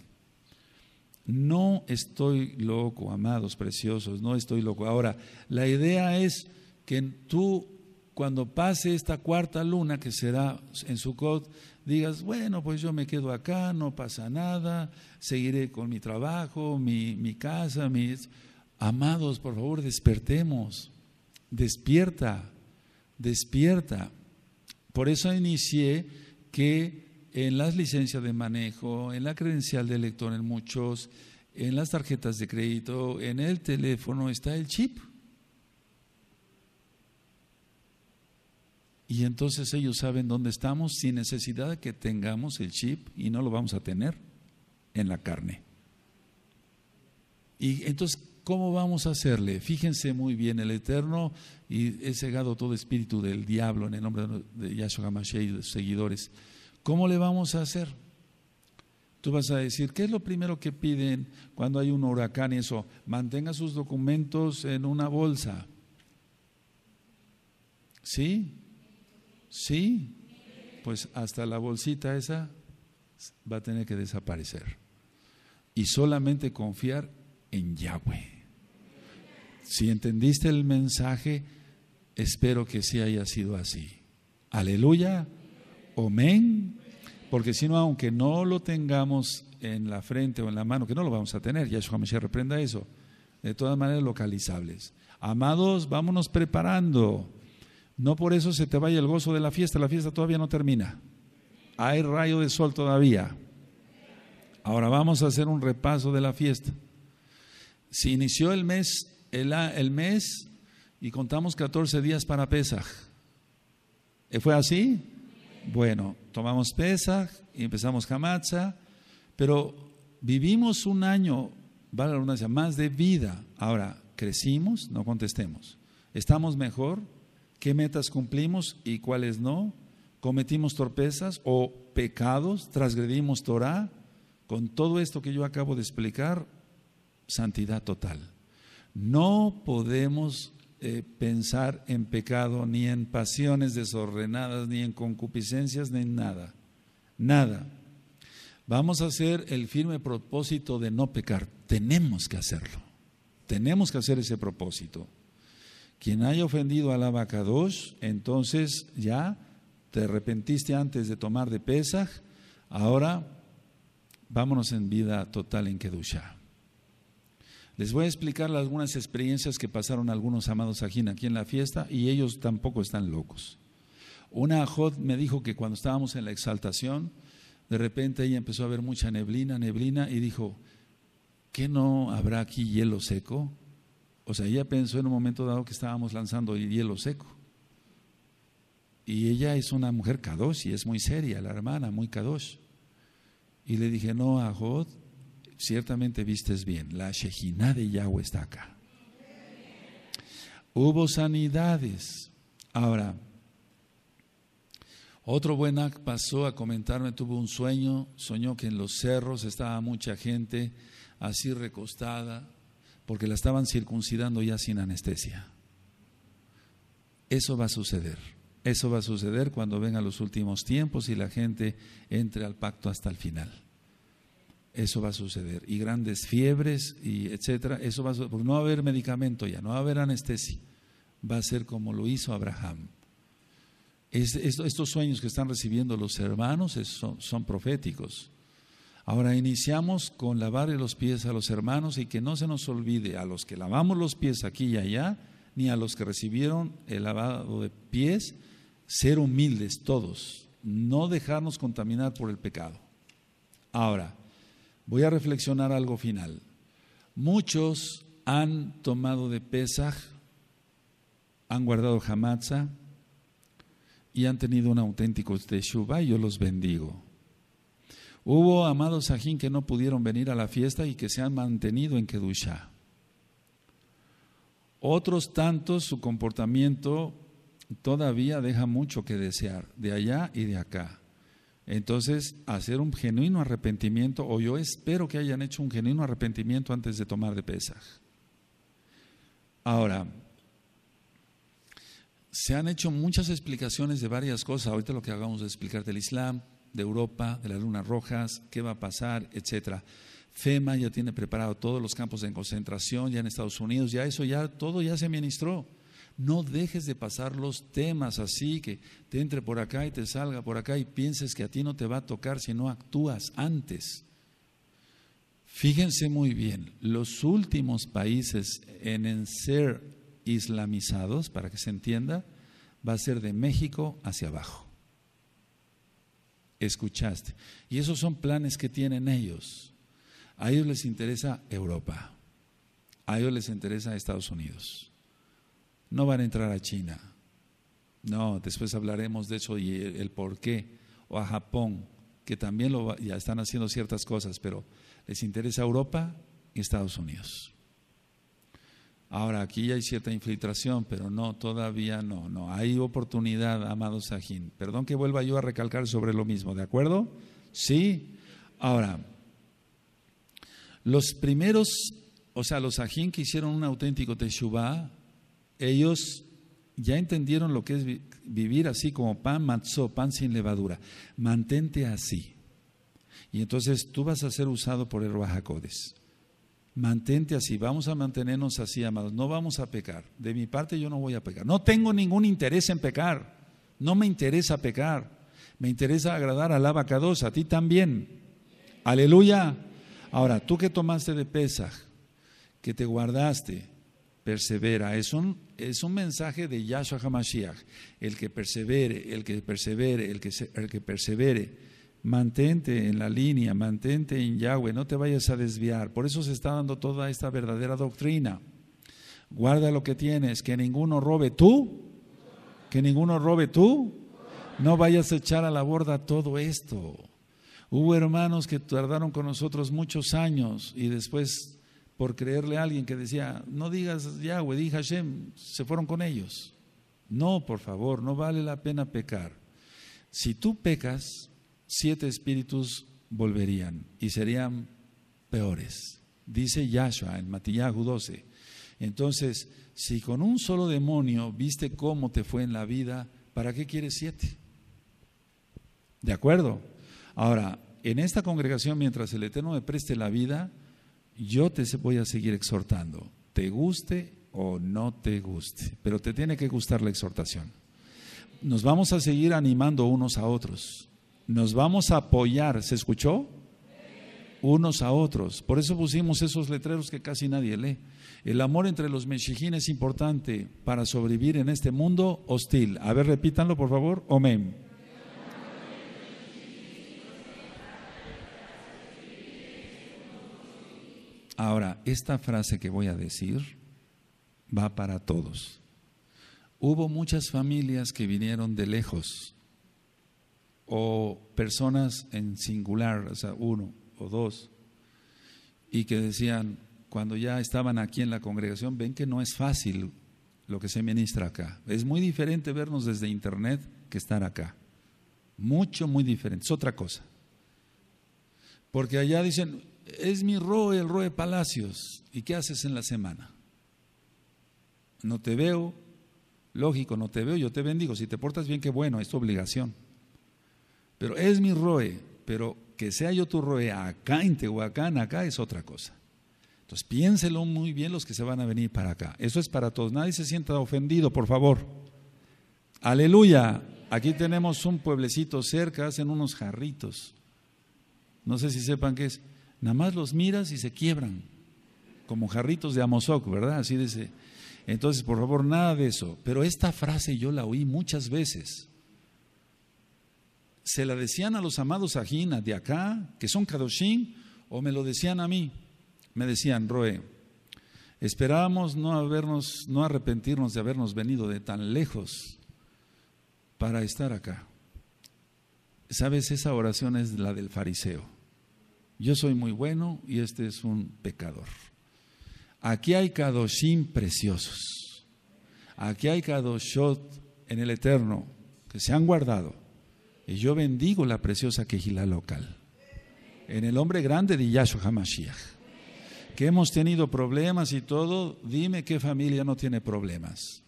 No estoy loco, amados, preciosos, no estoy loco. Ahora, la idea es que tú cuando pase esta cuarta luna, que será en su Sukkot, digas, bueno, pues yo me quedo acá, no pasa nada, seguiré con mi trabajo, mi, mi casa, mis... Amados, por favor, despertemos, despierta, despierta. Por eso inicié que en las licencias de manejo, en la credencial de elector en muchos, en las tarjetas de crédito, en el teléfono está el chip Y entonces ellos saben dónde estamos sin necesidad de que tengamos el chip y no lo vamos a tener en la carne. Y entonces, ¿cómo vamos a hacerle? Fíjense muy bien, el Eterno, y he cegado todo espíritu del diablo en el nombre de Yahshua Hamashiach y de sus seguidores. ¿Cómo le vamos a hacer? Tú vas a decir, ¿qué es lo primero que piden cuando hay un huracán y eso? Mantenga sus documentos en una bolsa. ¿Sí? ¿Sí? Pues hasta la bolsita esa va a tener que desaparecer. Y solamente confiar en Yahweh. Si entendiste el mensaje, espero que sí haya sido así. Aleluya. Amén. Porque si no, aunque no lo tengamos en la frente o en la mano, que no lo vamos a tener, Yahshua Mashiach reprenda eso, de todas maneras localizables. Amados, vámonos preparando. No por eso se te vaya el gozo de la fiesta, la fiesta todavía no termina. Hay rayo de sol todavía. Ahora vamos a hacer un repaso de la fiesta. Se inició el mes, el, mes y contamos 14 días para Pesaj. ¿E ¿Fue así? Bueno, tomamos Pesaj y empezamos Hamatza, pero vivimos un año, vale la redundancia, más de vida. Ahora, crecimos, no contestemos. ¿Estamos mejor? ¿Qué metas cumplimos y cuáles no? ¿Cometimos torpezas o pecados? ¿Transgredimos Torah? Con todo esto que yo acabo de explicar, santidad total. No podemos eh, pensar en pecado, ni en pasiones desordenadas, ni en concupiscencias, ni en nada. Nada. Vamos a hacer el firme propósito de no pecar. Tenemos que hacerlo. Tenemos que hacer ese propósito. Quien haya ofendido a la vaca dos, entonces ya te arrepentiste antes de tomar de Pesaj, ahora vámonos en vida total en Kedusha. Les voy a explicar algunas experiencias que pasaron algunos amados ajín aquí en la fiesta y ellos tampoco están locos. Una ajot me dijo que cuando estábamos en la exaltación, de repente ella empezó a ver mucha neblina, neblina y dijo, ¿qué no habrá aquí hielo seco? O sea, ella pensó en un momento dado que estábamos lanzando hielo seco. Y ella es una mujer kadosh y es muy seria, la hermana, muy kadosh. Y le dije, no, a ciertamente vistes bien, la Shejina de Yahweh está acá. Hubo sanidades. Ahora, otro buen acto pasó a comentarme, tuvo un sueño, soñó que en los cerros estaba mucha gente así recostada, porque la estaban circuncidando ya sin anestesia. Eso va a suceder. Eso va a suceder cuando vengan los últimos tiempos y la gente entre al pacto hasta el final. Eso va a suceder. Y grandes fiebres y etcétera. Eso va a suceder. Porque no va a haber medicamento ya, no va a haber anestesia. Va a ser como lo hizo Abraham. estos sueños que están recibiendo los hermanos son proféticos. Ahora iniciamos con lavar los pies a los hermanos y que no se nos olvide a los que lavamos los pies aquí y allá, ni a los que recibieron el lavado de pies, ser humildes todos, no dejarnos contaminar por el pecado. Ahora, voy a reflexionar algo final. Muchos han tomado de Pesaj, han guardado Hamatza y han tenido un auténtico Teshuvah y yo los bendigo. Hubo amados ajín que no pudieron venir a la fiesta y que se han mantenido en Kedushá. Otros tantos, su comportamiento todavía deja mucho que desear, de allá y de acá. Entonces, hacer un genuino arrepentimiento, o yo espero que hayan hecho un genuino arrepentimiento antes de tomar de Pesaj. Ahora, se han hecho muchas explicaciones de varias cosas. Ahorita lo que hagamos es explicar del Islam, de Europa, de las lunas rojas, qué va a pasar, etcétera. FEMA ya tiene preparado todos los campos de concentración ya en Estados Unidos, ya eso ya todo ya se ministró. No dejes de pasar los temas así que te entre por acá y te salga por acá y pienses que a ti no te va a tocar si no actúas antes. Fíjense muy bien, los últimos países en ser islamizados, para que se entienda, va a ser de México hacia abajo escuchaste. Y esos son planes que tienen ellos. A ellos les interesa Europa. A ellos les interesa Estados Unidos. No van a entrar a China. No, después hablaremos de eso y el, por qué. O a Japón, que también lo, ya están haciendo ciertas cosas, pero les interesa Europa y Estados Unidos. Ahora, aquí ya hay cierta infiltración, pero no, todavía no, no. Hay oportunidad, amado Sajín. Perdón que vuelva yo a recalcar sobre lo mismo, ¿de acuerdo? Sí. Ahora, los primeros, o sea, los Sajín que hicieron un auténtico teshubá ellos ya entendieron lo que es vivir así como pan matzo, pan sin levadura. Mantente así. Y entonces tú vas a ser usado por el Ruajacodes. Mantente así, vamos a mantenernos así, amados. No vamos a pecar. De mi parte yo no voy a pecar. No tengo ningún interés en pecar. No me interesa pecar. Me interesa agradar a al abacados, a ti también. Aleluya. Ahora, tú que tomaste de Pesaj, que te guardaste, persevera. Es un, es un mensaje de Yahshua HaMashiach. El que persevere, el que persevere, el que, el que persevere Mantente en la línea, mantente en Yahweh, no te vayas a desviar. Por eso se está dando toda esta verdadera doctrina. Guarda lo que tienes, que ninguno robe tú, que ninguno robe tú. No vayas a echar a la borda todo esto. Hubo hermanos que tardaron con nosotros muchos años y después, por creerle a alguien que decía, no digas Yahweh, di Hashem, se fueron con ellos. No, por favor, no vale la pena pecar. Si tú pecas, siete espíritus volverían y serían peores. Dice Yahshua en Matías 12. Entonces, si con un solo demonio viste cómo te fue en la vida, ¿para qué quieres siete? ¿De acuerdo? Ahora, en esta congregación, mientras el Eterno me preste la vida, yo te voy a seguir exhortando, te guste o no te guste, pero te tiene que gustar la exhortación. Nos vamos a seguir animando unos a otros. Nos vamos a apoyar, ¿se escuchó? unos a otros. Por eso pusimos esos letreros que casi nadie lee. El amor entre los mexiquines es importante para sobrevivir en este mundo hostil. A ver, repítanlo, por favor. Omen. Ahora, esta frase que voy a decir va para todos. Hubo muchas familias que vinieron de lejos o personas en singular, o sea, uno o dos, y que decían, cuando ya estaban aquí en la congregación, ven que no es fácil lo que se ministra acá. Es muy diferente vernos desde internet que estar acá. Mucho, muy diferente. Es otra cosa. Porque allá dicen, es mi Roe, el Roe Palacios. ¿Y qué haces en la semana? No te veo. Lógico, no te veo. Yo te bendigo. Si te portas bien, qué bueno, es tu obligación. Pero es mi roe, pero que sea yo tu roe acá en Tehuacán, acá es otra cosa. Entonces piénselo muy bien los que se van a venir para acá. Eso es para todos. Nadie se sienta ofendido, por favor. Aleluya. Aquí tenemos un pueblecito cerca, hacen unos jarritos. No sé si sepan qué es. Nada más los miras y se quiebran. Como jarritos de Amozoc, ¿verdad? Así dice. Entonces, por favor, nada de eso. Pero esta frase yo la oí muchas veces se la decían a los amados ajinas de acá, que son kadoshim, o me lo decían a mí. Me decían, Roe, esperábamos no, habernos, no arrepentirnos de habernos venido de tan lejos para estar acá. Sabes, esa oración es la del fariseo. Yo soy muy bueno y este es un pecador. Aquí hay kadoshim preciosos. Aquí hay kadoshot en el eterno que se han guardado y yo bendigo la preciosa quejila local. En el hombre grande de Yahshua HaMashiach. Que hemos tenido problemas y todo, dime qué familia no tiene problemas.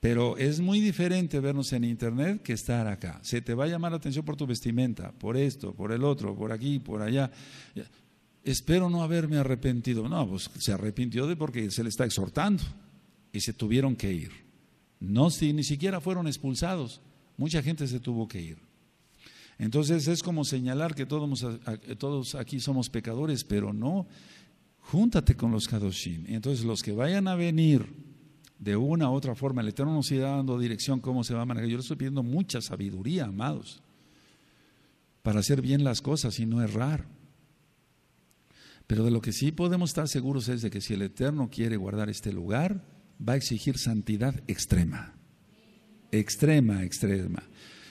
Pero es muy diferente vernos en internet que estar acá. Se te va a llamar la atención por tu vestimenta, por esto, por el otro, por aquí, por allá. Espero no haberme arrepentido. No, pues se arrepintió de porque se le está exhortando y se tuvieron que ir. No, si ni siquiera fueron expulsados. Mucha gente se tuvo que ir. Entonces es como señalar que todos, aquí somos pecadores, pero no, júntate con los Kadoshim. Entonces los que vayan a venir de una u otra forma, el Eterno nos irá dando dirección cómo se va a manejar. Yo le estoy pidiendo mucha sabiduría, amados, para hacer bien las cosas y no errar. Pero de lo que sí podemos estar seguros es de que si el Eterno quiere guardar este lugar, va a exigir santidad extrema extrema, extrema.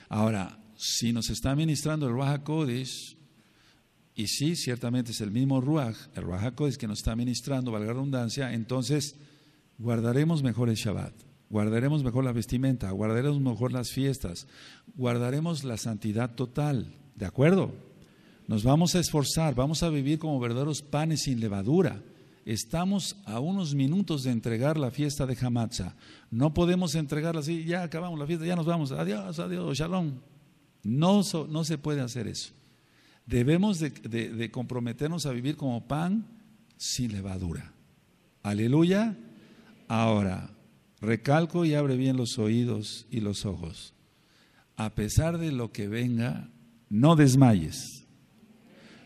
Ahora, si nos está ministrando el Ruach HaKodesh, y sí, ciertamente es el mismo Ruach, el Ruach HaKodesh que nos está ministrando, valga la redundancia, entonces guardaremos mejor el Shabbat, guardaremos mejor la vestimenta, guardaremos mejor las fiestas, guardaremos la santidad total, ¿de acuerdo? Nos vamos a esforzar, vamos a vivir como verdaderos panes sin levadura estamos a unos minutos de entregar la fiesta de Hamatza. No podemos entregarla así, ya acabamos la fiesta, ya nos vamos, adiós, adiós, shalom. No, no se puede hacer eso. Debemos de comprometernos a vivir como pan sin levadura. Aleluya. Ahora, recalco y abre bien los oídos y los ojos. A pesar de lo que venga, no desmayes.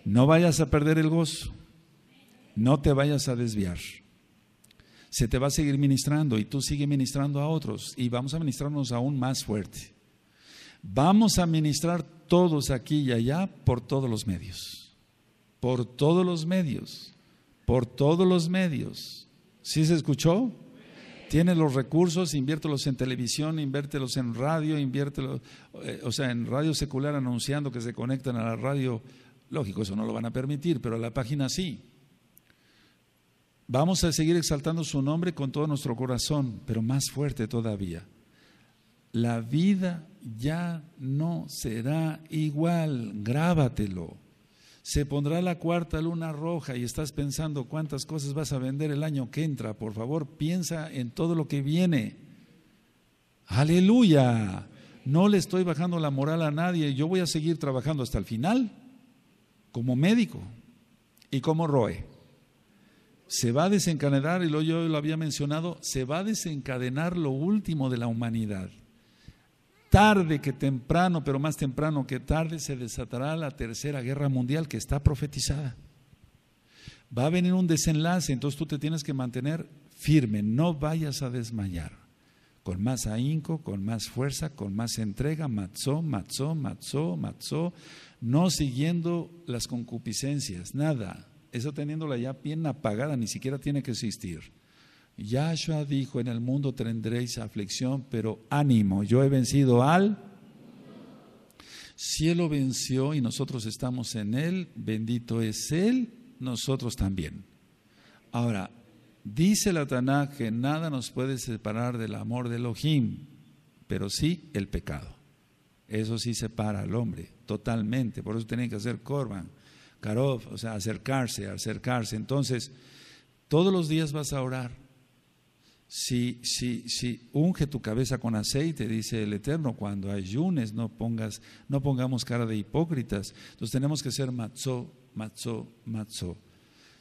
No vayas a perder el gozo. No te vayas a desviar. Se te va a seguir ministrando y tú sigues ministrando a otros y vamos a ministrarnos aún más fuerte. Vamos a ministrar todos aquí y allá por todos los medios. Por todos los medios. Por todos los medios. ¿Sí se escuchó? tienes los recursos, inviértelos en televisión, inviértelos en radio, inviértelos, eh, o sea, en radio secular anunciando que se conectan a la radio. Lógico, eso no lo van a permitir, pero a la página sí. Vamos a seguir exaltando su nombre con todo nuestro corazón, pero más fuerte todavía. La vida ya no será igual, grábatelo. Se pondrá la cuarta luna roja y estás pensando cuántas cosas vas a vender el año que entra. Por favor, piensa en todo lo que viene. Aleluya. No le estoy bajando la moral a nadie. Yo voy a seguir trabajando hasta el final como médico y como Roe se va a desencadenar, y lo yo lo había mencionado, se va a desencadenar lo último de la humanidad. Tarde que temprano, pero más temprano que tarde, se desatará la tercera guerra mundial que está profetizada. Va a venir un desenlace, entonces tú te tienes que mantener firme, no vayas a desmayar. Con más ahínco, con más fuerza, con más entrega, matzó, matzó, matzó, matzó, no siguiendo las concupiscencias, nada eso teniéndola ya bien apagada, ni siquiera tiene que existir. Yahshua dijo, en el mundo tendréis aflicción, pero ánimo, yo he vencido al... cielo. venció y nosotros estamos en Él, bendito es Él, nosotros también. Ahora, dice la Taná que nada nos puede separar del amor de Elohim, pero sí el pecado. Eso sí separa al hombre totalmente, por eso tienen que hacer Corban o sea, acercarse, acercarse. Entonces, todos los días vas a orar. Si, si, si unge tu cabeza con aceite, dice el Eterno, cuando ayunes, no, pongas, no pongamos cara de hipócritas. Entonces tenemos que ser matzo, matzo, matzo.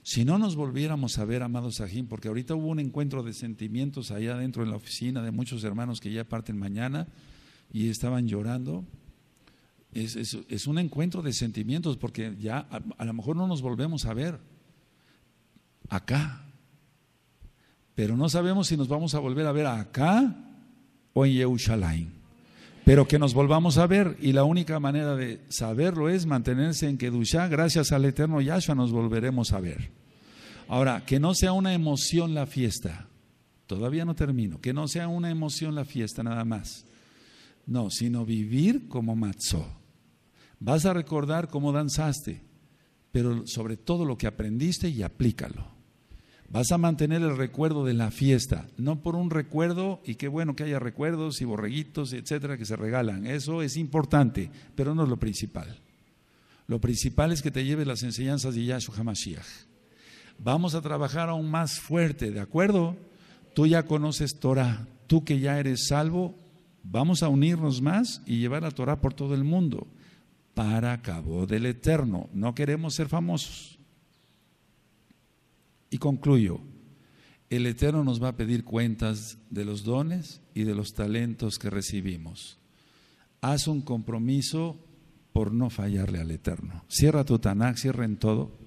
Si no nos volviéramos a ver, amados Sajín, porque ahorita hubo un encuentro de sentimientos allá adentro en la oficina de muchos hermanos que ya parten mañana y estaban llorando, es, un encuentro de sentimientos porque ya a, lo mejor no nos volvemos a ver acá, pero no sabemos si nos vamos a volver a ver acá o en Yehushalayim Pero que nos volvamos a ver, y la única manera de saberlo es mantenerse en Kedushá, gracias al eterno Yahshua nos volveremos a ver. Ahora, que no sea una emoción la fiesta, todavía no termino, que no sea una emoción la fiesta nada más, no, sino vivir como Matzó. Vas a recordar cómo danzaste, pero sobre todo lo que aprendiste y aplícalo. Vas a mantener el recuerdo de la fiesta, no por un recuerdo, y qué bueno que haya recuerdos y borreguitos, etcétera, que se regalan. Eso es importante, pero no es lo principal. Lo principal es que te lleves las enseñanzas de Yahshua HaMashiach. Vamos a trabajar aún más fuerte, ¿de acuerdo? Tú ya conoces Torah, tú que ya eres salvo, vamos a unirnos más y llevar la Torah por todo el mundo para cabo del eterno. No queremos ser famosos. Y concluyo, el Eterno nos va a pedir cuentas de los dones y de los talentos que recibimos. Haz un compromiso por no fallarle al Eterno. Cierra tu Tanakh, cierra en todo.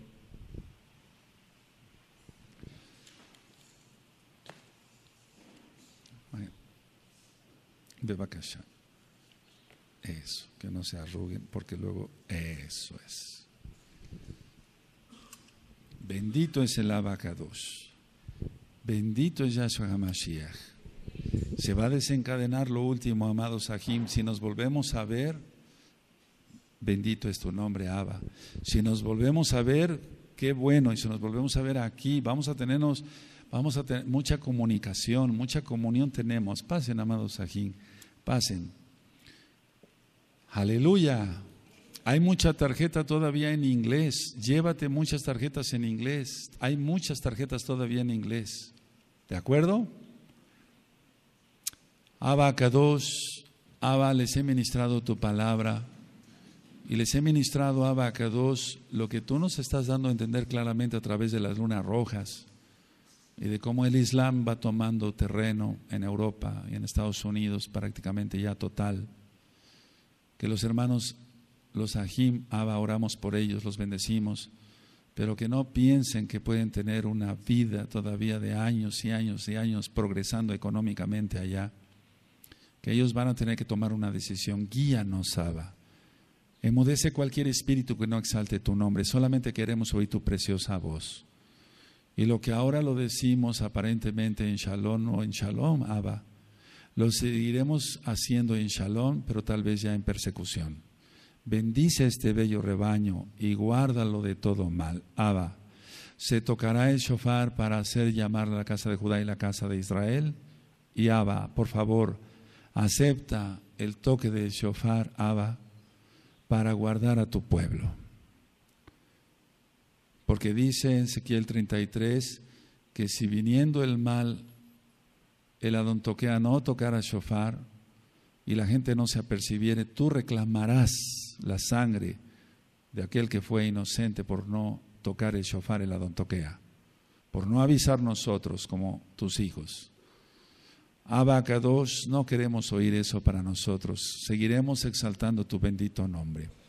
vacaciones. Eso, que no se arruguen, porque luego eso es. Bendito es el Abacados. Bendito es Yahshua HaMashiach. Se va a desencadenar lo último, amados Sahim, Si nos volvemos a ver, bendito es tu nombre, Abba. Si nos volvemos a ver, qué bueno. Y si nos volvemos a ver aquí, vamos a tenernos, vamos a tener mucha comunicación, mucha comunión tenemos. Pasen, amados Sahim, pasen. Aleluya. Hay mucha tarjeta todavía en inglés. Llévate muchas tarjetas en inglés. Hay muchas tarjetas todavía en inglés. ¿De acuerdo? 2. Abba, les he ministrado tu palabra y les he ministrado, Abba, 2 lo que tú nos estás dando a entender claramente a través de las lunas rojas y de cómo el Islam va tomando terreno en Europa y en Estados Unidos prácticamente ya total que los hermanos, los Ajim Abba, oramos por ellos, los bendecimos, pero que no piensen que pueden tener una vida todavía de años y años y años progresando económicamente allá, que ellos van a tener que tomar una decisión. Guíanos, Abba. Emudece cualquier espíritu que no exalte tu nombre, solamente queremos oír tu preciosa voz. Y lo que ahora lo decimos aparentemente en Shalom o en Shalom, Abba, lo seguiremos haciendo en shalom, pero tal vez ya en persecución. Bendice este bello rebaño y guárdalo de todo mal. Abba. Se tocará el shofar para hacer llamar a la casa de Judá y la casa de Israel. Y Abba, por favor, acepta el toque del shofar, Abba, para guardar a tu pueblo. Porque dice en Ezequiel 33 que si viniendo el mal el adontoquea no a shofar y la gente no se apercibiere, tú reclamarás la sangre de aquel que fue inocente por no tocar el shofar, el adontoquea, por no avisar nosotros como tus hijos. Abacados, no queremos oír eso para nosotros. Seguiremos exaltando tu bendito nombre.